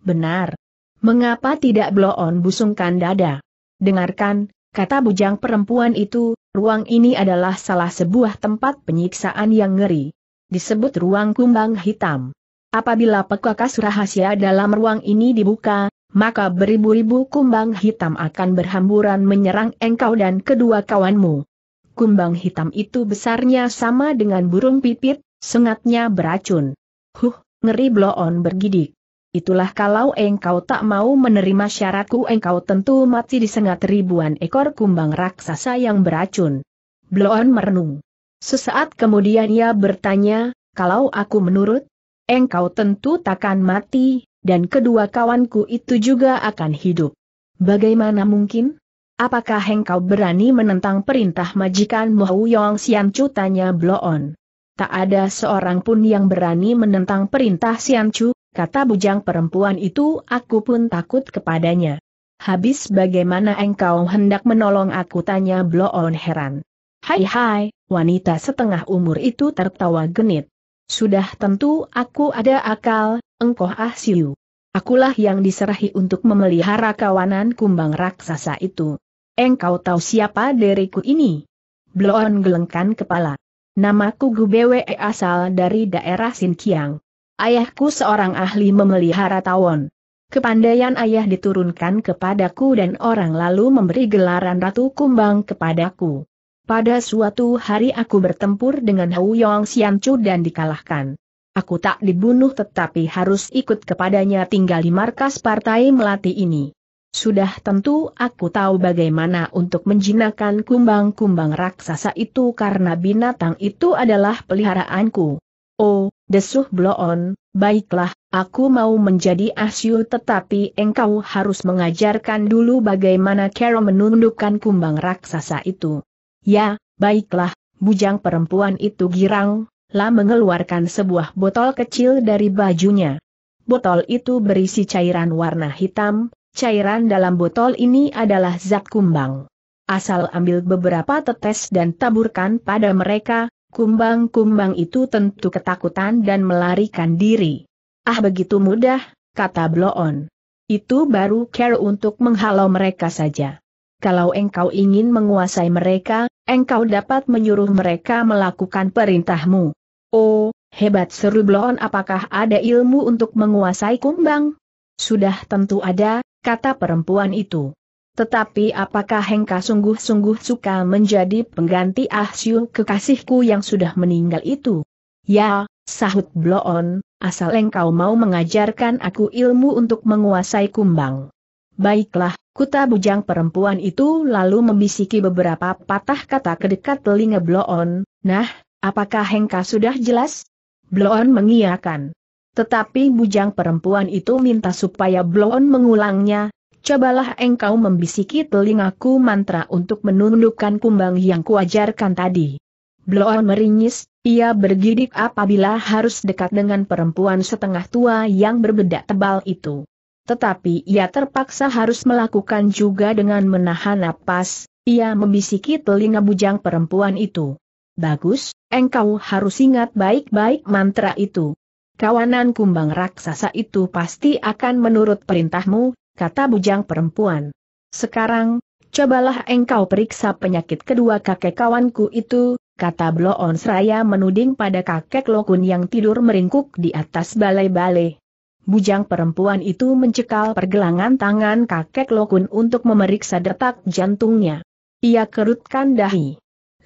Benar. Mengapa tidak Bloon busungkan dada? Dengarkan, kata bujang perempuan itu, ruang ini adalah salah sebuah tempat penyiksaan yang ngeri. Disebut ruang kumbang hitam. Apabila pekakas rahasia dalam ruang ini dibuka, maka beribu-ribu kumbang hitam akan berhamburan menyerang engkau dan kedua kawanmu. Kumbang hitam itu besarnya sama dengan burung pipit, sengatnya beracun. Huh, ngeri bloon bergidik itulah kalau engkau tak mau menerima syaratku engkau tentu mati di sengat ribuan ekor kumbang raksasa yang beracun. Bloon merenung. Sesaat kemudian ia bertanya, kalau aku menurut, engkau tentu takkan mati, dan kedua kawanku itu juga akan hidup. Bagaimana mungkin? Apakah engkau berani menentang perintah majikan Mohu Yong Sian Chu tanya Bloon? Tak ada seorang pun yang berani menentang perintah Sian Chu, kata bujang perempuan itu aku pun takut kepadanya. Habis bagaimana engkau hendak menolong aku tanya Bloon heran. Hai hai, wanita setengah umur itu tertawa genit. Sudah tentu aku ada akal, engkau ah siu. Akulah yang diserahi untuk memelihara kawanan kumbang raksasa itu. Engkau tahu siapa diriku ini? Bloon gelengkan kepala. Namaku Gubewe asal dari daerah Sinkiang. Ayahku seorang ahli memelihara tawon. Kepandaian ayah diturunkan kepadaku dan orang lalu memberi gelaran Ratu Kumbang kepadaku. Pada suatu hari aku bertempur dengan Hou Yong Chu dan dikalahkan. Aku tak dibunuh tetapi harus ikut kepadanya tinggal di markas partai melati ini. Sudah tentu aku tahu bagaimana untuk menjinakkan kumbang-kumbang raksasa itu karena binatang itu adalah peliharaanku. Oh, desuh Bloon, baiklah, aku mau menjadi asyu tetapi engkau harus mengajarkan dulu bagaimana Carol menundukkan kumbang raksasa itu. Ya, baiklah, bujang perempuan itu girang, lah mengeluarkan sebuah botol kecil dari bajunya. Botol itu berisi cairan warna hitam, cairan dalam botol ini adalah zat kumbang. Asal ambil beberapa tetes dan taburkan pada mereka, Kumbang-kumbang itu tentu ketakutan dan melarikan diri. Ah begitu mudah, kata Bloon. Itu baru care untuk menghalau mereka saja. Kalau engkau ingin menguasai mereka, engkau dapat menyuruh mereka melakukan perintahmu. Oh, hebat seru Bloon apakah ada ilmu untuk menguasai kumbang? Sudah tentu ada, kata perempuan itu. Tetapi apakah Hengka sungguh-sungguh suka menjadi pengganti Ah Siu kekasihku yang sudah meninggal itu? Ya, sahut Bloon, asal engkau mau mengajarkan aku ilmu untuk menguasai kumbang. Baiklah, kuta bujang perempuan itu lalu membisiki beberapa patah kata ke dekat telinga Bloon, nah, apakah Hengka sudah jelas? Bloon mengiyakan. Tetapi bujang perempuan itu minta supaya Bloon mengulangnya, Cobalah engkau membisiki telingaku mantra untuk menundukkan kumbang yang kuajarkan tadi. Bloor meringis, ia bergidik apabila harus dekat dengan perempuan setengah tua yang berbedak tebal itu. Tetapi ia terpaksa harus melakukan juga dengan menahan napas, ia membisiki telinga bujang perempuan itu. Bagus, engkau harus ingat baik-baik mantra itu. Kawanan kumbang raksasa itu pasti akan menurut perintahmu, kata bujang perempuan. Sekarang, cobalah engkau periksa penyakit kedua kakek kawanku itu, kata Bloon Seraya menuding pada kakek Lokun yang tidur meringkuk di atas balai-balai. Bujang perempuan itu mencekal pergelangan tangan kakek Lokun untuk memeriksa detak jantungnya. Ia kerutkan dahi.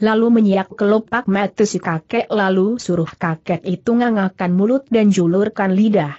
Lalu menyiak kelopak mata si kakek lalu suruh kakek itu ngangakan mulut dan julurkan lidah.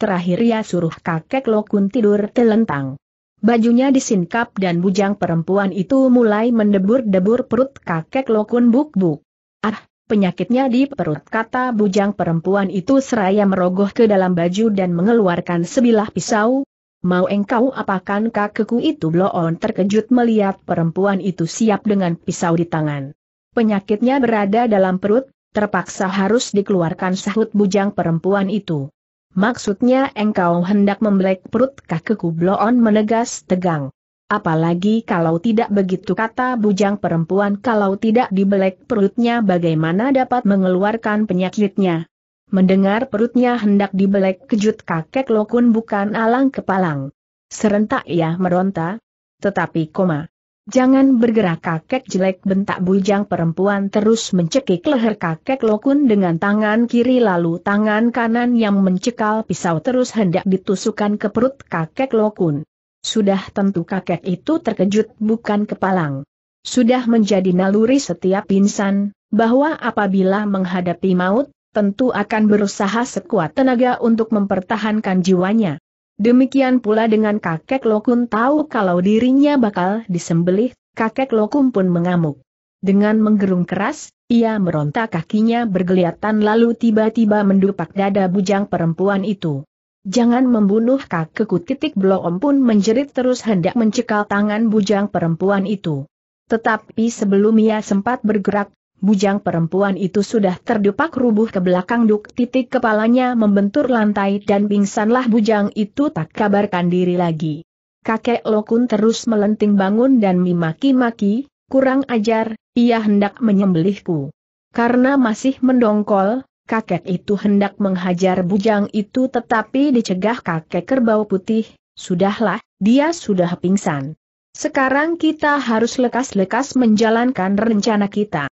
Terakhir ia suruh kakek Lokun tidur telentang. Bajunya disingkap dan bujang perempuan itu mulai mendebur-debur perut kakek Lokun buk-buk. Ah, penyakitnya di perut kata bujang perempuan itu seraya merogoh ke dalam baju dan mengeluarkan sebilah pisau. Mau engkau apakan kakekku itu bloon terkejut melihat perempuan itu siap dengan pisau di tangan. Penyakitnya berada dalam perut, terpaksa harus dikeluarkan sahut bujang perempuan itu. Maksudnya engkau hendak membelek perut kakiku bloon menegas tegang. Apalagi kalau tidak begitu kata bujang perempuan kalau tidak dibelek perutnya bagaimana dapat mengeluarkan penyakitnya. Mendengar perutnya hendak dibelek kejut kakek lokun bukan alang kepalang. Serentak ia meronta. Tetapi koma. Jangan bergerak kakek jelek bentak bujang perempuan terus mencekik leher kakek lokun dengan tangan kiri lalu tangan kanan yang mencekal pisau terus hendak ditusukan ke perut kakek lokun. Sudah tentu kakek itu terkejut bukan kepalang. Sudah menjadi naluri setiap insan, bahwa apabila menghadapi maut, tentu akan berusaha sekuat tenaga untuk mempertahankan jiwanya. Demikian pula dengan kakek Lokun tahu kalau dirinya bakal disembelih, kakek Lokun pun mengamuk. Dengan menggerung keras, ia meronta kakinya bergeliatan lalu tiba-tiba mendupak dada bujang perempuan itu. Jangan membunuh kakekku titik Bloom pun menjerit terus hendak mencekal tangan bujang perempuan itu. Tetapi sebelum ia sempat bergerak, Bujang perempuan itu sudah terdupak rubuh ke belakang duk titik kepalanya membentur lantai dan pingsanlah bujang itu tak kabarkan diri lagi. Kakek Lokun terus melenting bangun dan memaki-maki, kurang ajar, ia hendak menyembelihku. Karena masih mendongkol, kakek itu hendak menghajar bujang itu tetapi dicegah kakek kerbau putih, sudahlah, dia sudah pingsan. Sekarang kita harus lekas-lekas menjalankan rencana kita.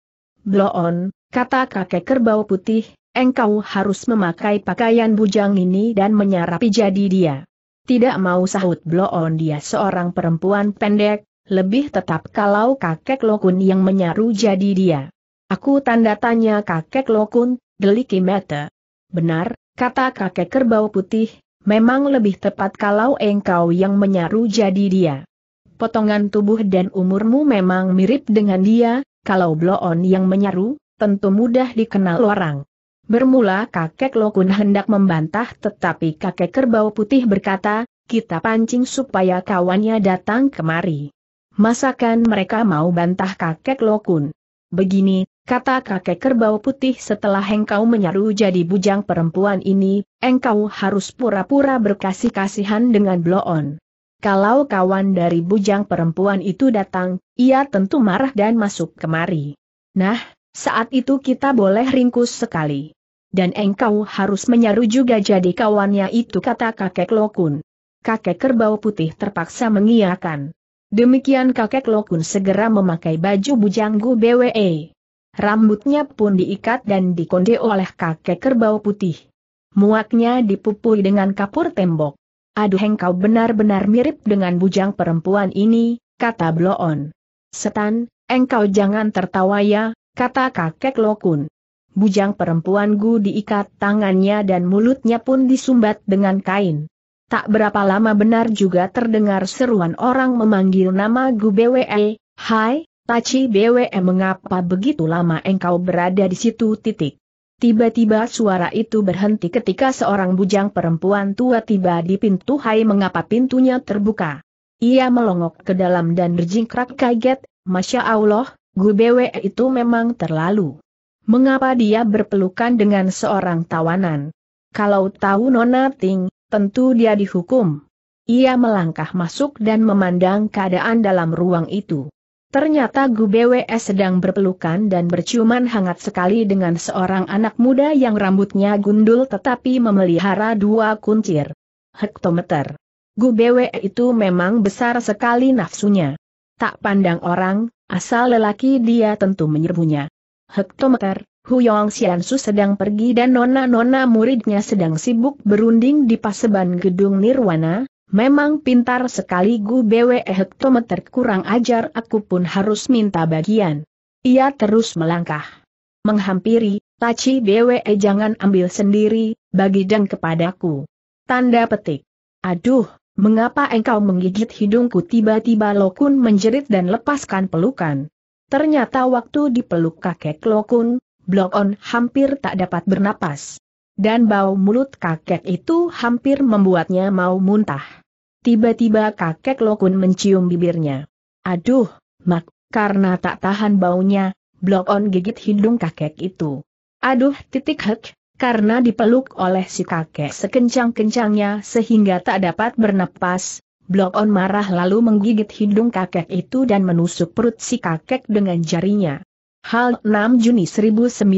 Bloon, kata kakek kerbau putih, engkau harus memakai pakaian bujang ini dan menyarapi jadi dia. Tidak mau sahut Bloon dia seorang perempuan pendek, lebih tetap kalau kakek Lokun yang menyaru jadi dia. Aku tanda tanya kakek Lokun, deliki mata. Benar, kata kakek kerbau putih, memang lebih tepat kalau engkau yang menyaru jadi dia. Potongan tubuh dan umurmu memang mirip dengan dia, kalau bloon yang menyeru, tentu mudah dikenal orang. Bermula kakek Lokun hendak membantah tetapi kakek kerbau putih berkata, kita pancing supaya kawannya datang kemari. Masakan mereka mau bantah kakek Lokun. Begini, kata kakek kerbau putih setelah engkau menyaru jadi bujang perempuan ini, engkau harus pura-pura berkasih-kasihan dengan bloon. Kalau kawan dari bujang perempuan itu datang, ia tentu marah dan masuk kemari. Nah, saat itu kita boleh ringkus sekali. Dan engkau harus menyaru juga jadi kawannya itu kata kakek Lokun. Kakek kerbau putih terpaksa mengiakan. Demikian kakek Lokun segera memakai baju bujanggu BWE. Rambutnya pun diikat dan dikonde oleh kakek kerbau putih. Muaknya dipupui dengan kapur tembok. Aduh engkau benar-benar mirip dengan bujang perempuan ini, kata Bloon. Setan, engkau jangan tertawa ya, kata kakek Lokun. Bujang perempuan Gu diikat tangannya dan mulutnya pun disumbat dengan kain. Tak berapa lama benar juga terdengar seruan orang memanggil nama Gu BWE, Hai, Taci BWE mengapa begitu lama engkau berada di situ titik. Tiba-tiba suara itu berhenti ketika seorang bujang perempuan tua tiba di pintu hai mengapa pintunya terbuka. Ia melongok ke dalam dan berjingkrak kaget, Masya Allah, Gubewe itu memang terlalu. Mengapa dia berpelukan dengan seorang tawanan? Kalau tahu Nona Ting, tentu dia dihukum. Ia melangkah masuk dan memandang keadaan dalam ruang itu. Ternyata Gu BWS sedang berpelukan dan berciuman hangat sekali dengan seorang anak muda yang rambutnya gundul tetapi memelihara dua kuncir. Hektometer. Gu BWE itu memang besar sekali nafsunya. Tak pandang orang, asal lelaki dia tentu menyerbunya. Hektometer, Huyong Xiansu sedang pergi dan nona-nona muridnya sedang sibuk berunding di paseban gedung Nirwana, Memang pintar sekali Gu Bwe hektometer kurang ajar aku pun harus minta bagian. Ia terus melangkah. Menghampiri, Taci BW eh, jangan ambil sendiri, bagi dan kepadaku. Tanda petik. Aduh, mengapa engkau menggigit hidungku tiba-tiba Lokun menjerit dan lepaskan pelukan. Ternyata waktu dipeluk kakek Lokun, Blokon hampir tak dapat bernapas dan bau mulut kakek itu hampir membuatnya mau muntah. Tiba-tiba kakek Lokun mencium bibirnya. Aduh, mak, karena tak tahan baunya, blok on gigit hidung kakek itu. Aduh titik hek, karena dipeluk oleh si kakek sekencang-kencangnya sehingga tak dapat bernapas, blok on marah lalu menggigit hidung kakek itu dan menusuk perut si kakek dengan jarinya. Hal 6 Juni 1963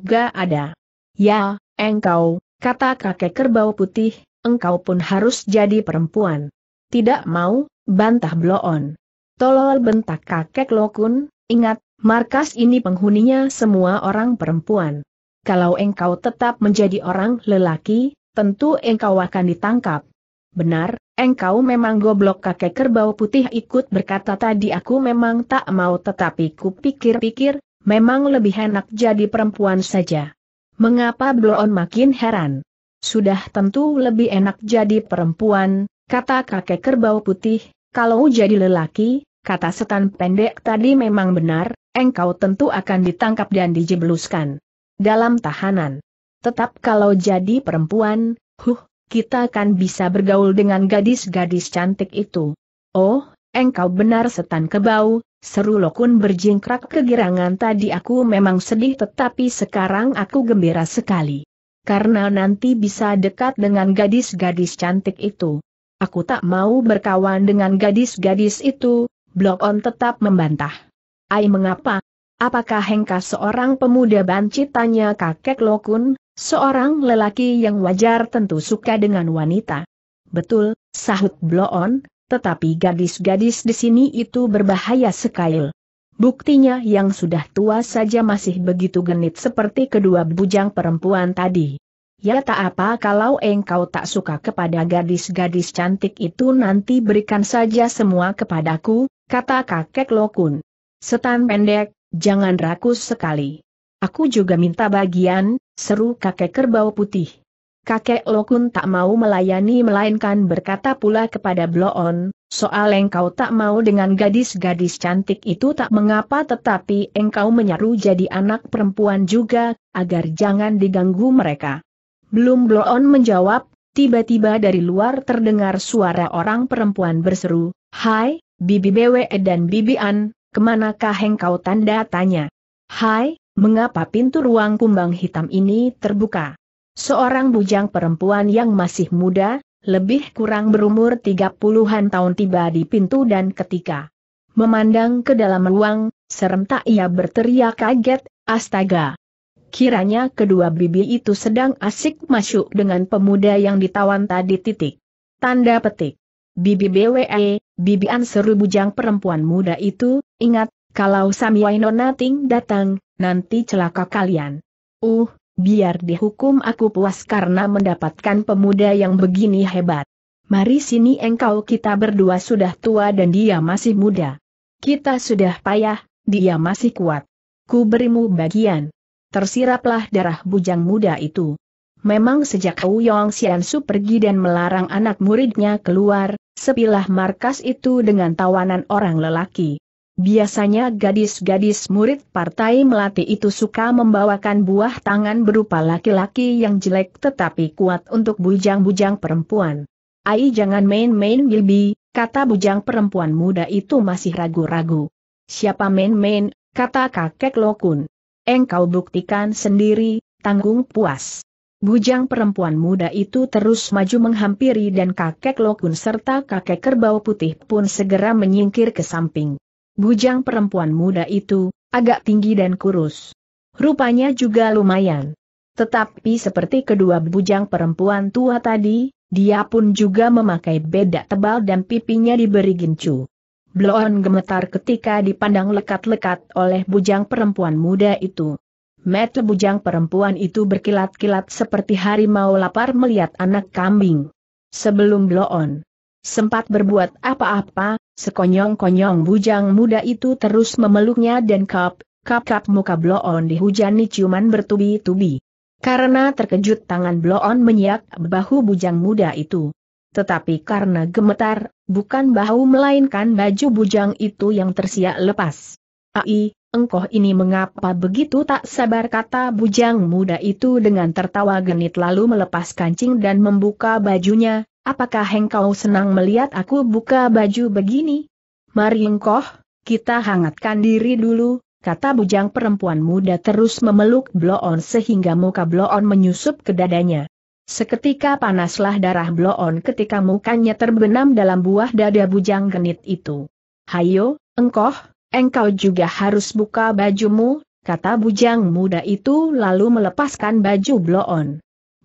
Ga ada. Ya, engkau, kata kakek kerbau putih, engkau pun harus jadi perempuan. Tidak mau, bantah Bloon. Tolol bentak kakek Lokun, ingat, markas ini penghuninya semua orang perempuan. Kalau engkau tetap menjadi orang lelaki, tentu engkau akan ditangkap. Benar, engkau memang goblok kakek kerbau putih ikut berkata tadi aku memang tak mau tetapi kupikir pikir memang lebih enak jadi perempuan saja. Mengapa Bloon makin heran? Sudah tentu lebih enak jadi perempuan, kata kakek kerbau putih, kalau jadi lelaki, kata setan pendek tadi memang benar, engkau tentu akan ditangkap dan dijebluskan. Dalam tahanan. Tetap kalau jadi perempuan, huh, kita akan bisa bergaul dengan gadis-gadis cantik itu. Oh, engkau benar setan kebau, Seru Lokun berjingkrak kegirangan tadi aku memang sedih tetapi sekarang aku gembira sekali. Karena nanti bisa dekat dengan gadis-gadis cantik itu. Aku tak mau berkawan dengan gadis-gadis itu, Blok On tetap membantah. Ai mengapa? Apakah Hengka seorang pemuda banci tanya kakek Lokun, seorang lelaki yang wajar tentu suka dengan wanita. Betul, sahut Blok on. Tetapi gadis-gadis di sini itu berbahaya sekali. Buktinya yang sudah tua saja masih begitu genit seperti kedua bujang perempuan tadi. Ya tak apa kalau engkau tak suka kepada gadis-gadis cantik itu nanti berikan saja semua kepadaku, kata kakek Lokun. Setan pendek, jangan rakus sekali. Aku juga minta bagian, seru kakek kerbau putih kakek Lokun tak mau melayani melainkan berkata pula kepada Bloon, soal engkau tak mau dengan gadis-gadis cantik itu tak mengapa tetapi engkau menyaru jadi anak perempuan juga, agar jangan diganggu mereka. Belum Bloon menjawab, tiba-tiba dari luar terdengar suara orang perempuan berseru, Hai, Bibi BWE dan Bibi An, kemanakah engkau tanda tanya? Hai, mengapa pintu ruang kumbang hitam ini terbuka? Seorang bujang perempuan yang masih muda, lebih kurang berumur 30-an tahun tiba di pintu dan ketika memandang ke dalam ruang, serentak ia berteriak kaget, astaga. Kiranya kedua bibi itu sedang asik masuk dengan pemuda yang ditawan tadi titik. Tanda petik. Bibi BWE, bibian seru bujang perempuan muda itu, ingat, kalau Samyai Nonating datang, nanti celaka kalian. Uh, biar dihukum aku puas karena mendapatkan pemuda yang begini hebat. Mari sini engkau kita berdua sudah tua dan dia masih muda. Kita sudah payah, dia masih kuat. Ku berimu bagian. Tersiraplah darah bujang muda itu. Memang sejak Yong Xian Su pergi dan melarang anak muridnya keluar, sepilah markas itu dengan tawanan orang lelaki. Biasanya gadis-gadis murid partai melati itu suka membawakan buah tangan berupa laki-laki yang jelek tetapi kuat untuk bujang-bujang perempuan. Ai jangan main-main Gilby, kata bujang perempuan muda itu masih ragu-ragu. Siapa main-main, kata kakek Lokun. Engkau buktikan sendiri, tanggung puas. Bujang perempuan muda itu terus maju menghampiri dan kakek Lokun serta kakek kerbau putih pun segera menyingkir ke samping. Bujang perempuan muda itu, agak tinggi dan kurus. Rupanya juga lumayan. Tetapi seperti kedua bujang perempuan tua tadi, dia pun juga memakai bedak tebal dan pipinya diberi gincu. Bloon gemetar ketika dipandang lekat-lekat oleh bujang perempuan muda itu. Mata bujang perempuan itu berkilat-kilat seperti harimau lapar melihat anak kambing. Sebelum Bloon sempat berbuat apa-apa, Sekonyong-konyong bujang muda itu terus memeluknya dan kap, kap-kap muka bloon dihujani ciuman bertubi-tubi. Karena terkejut tangan bloon menyiak bahu bujang muda itu. Tetapi karena gemetar, bukan bahu melainkan baju bujang itu yang tersiak lepas. Ai, engkoh ini mengapa begitu tak sabar kata bujang muda itu dengan tertawa genit lalu melepas kancing dan membuka bajunya, Apakah engkau senang melihat aku buka baju begini? Mari engkoh, kita hangatkan diri dulu, kata bujang perempuan muda terus memeluk Bloon sehingga muka Bloon menyusup ke dadanya. Seketika panaslah darah Bloon ketika mukanya terbenam dalam buah dada bujang genit itu. Hayo, engkoh, engkau juga harus buka bajumu, kata bujang muda itu lalu melepaskan baju Bloon.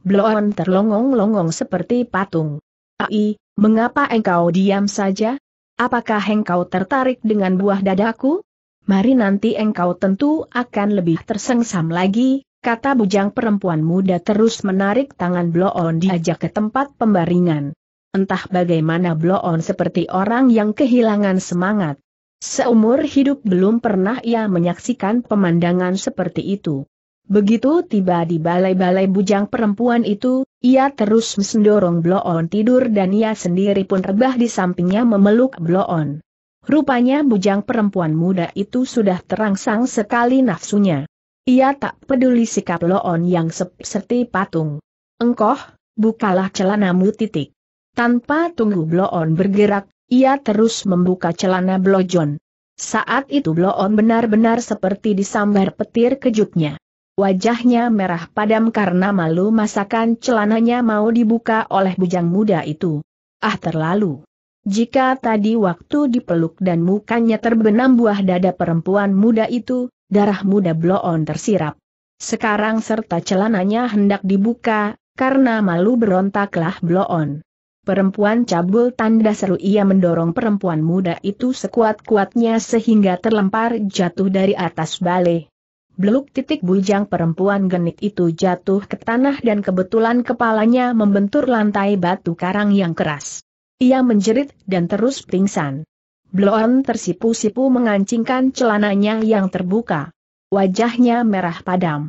Bloon terlongong-longong seperti patung. Ai, mengapa engkau diam saja? Apakah engkau tertarik dengan buah dadaku? Mari nanti engkau tentu akan lebih tersengsam lagi, kata bujang perempuan muda terus menarik tangan Bloon diajak ke tempat pembaringan. Entah bagaimana Bloon seperti orang yang kehilangan semangat. Seumur hidup belum pernah ia menyaksikan pemandangan seperti itu. Begitu tiba di balai-balai bujang perempuan itu, ia terus mendorong Bloon tidur dan ia sendiri pun rebah di sampingnya memeluk Bloon. Rupanya bujang perempuan muda itu sudah terangsang sekali nafsunya. Ia tak peduli sikap Bloon yang seperti patung. Engkoh, bukalah celanamu titik. Tanpa tunggu Bloon bergerak, ia terus membuka celana Bloon. Saat itu Bloon benar-benar seperti disambar petir kejutnya. Wajahnya merah padam karena malu masakan celananya mau dibuka oleh bujang muda itu. Ah terlalu. Jika tadi waktu dipeluk dan mukanya terbenam buah dada perempuan muda itu, darah muda bloon tersirap. Sekarang serta celananya hendak dibuka, karena malu berontaklah bloon. Perempuan cabul tanda seru ia mendorong perempuan muda itu sekuat-kuatnya sehingga terlempar jatuh dari atas balai. Beluk titik bujang perempuan genit itu jatuh ke tanah dan kebetulan kepalanya membentur lantai batu karang yang keras. Ia menjerit dan terus pingsan. Bloon tersipu-sipu mengancingkan celananya yang terbuka. Wajahnya merah padam.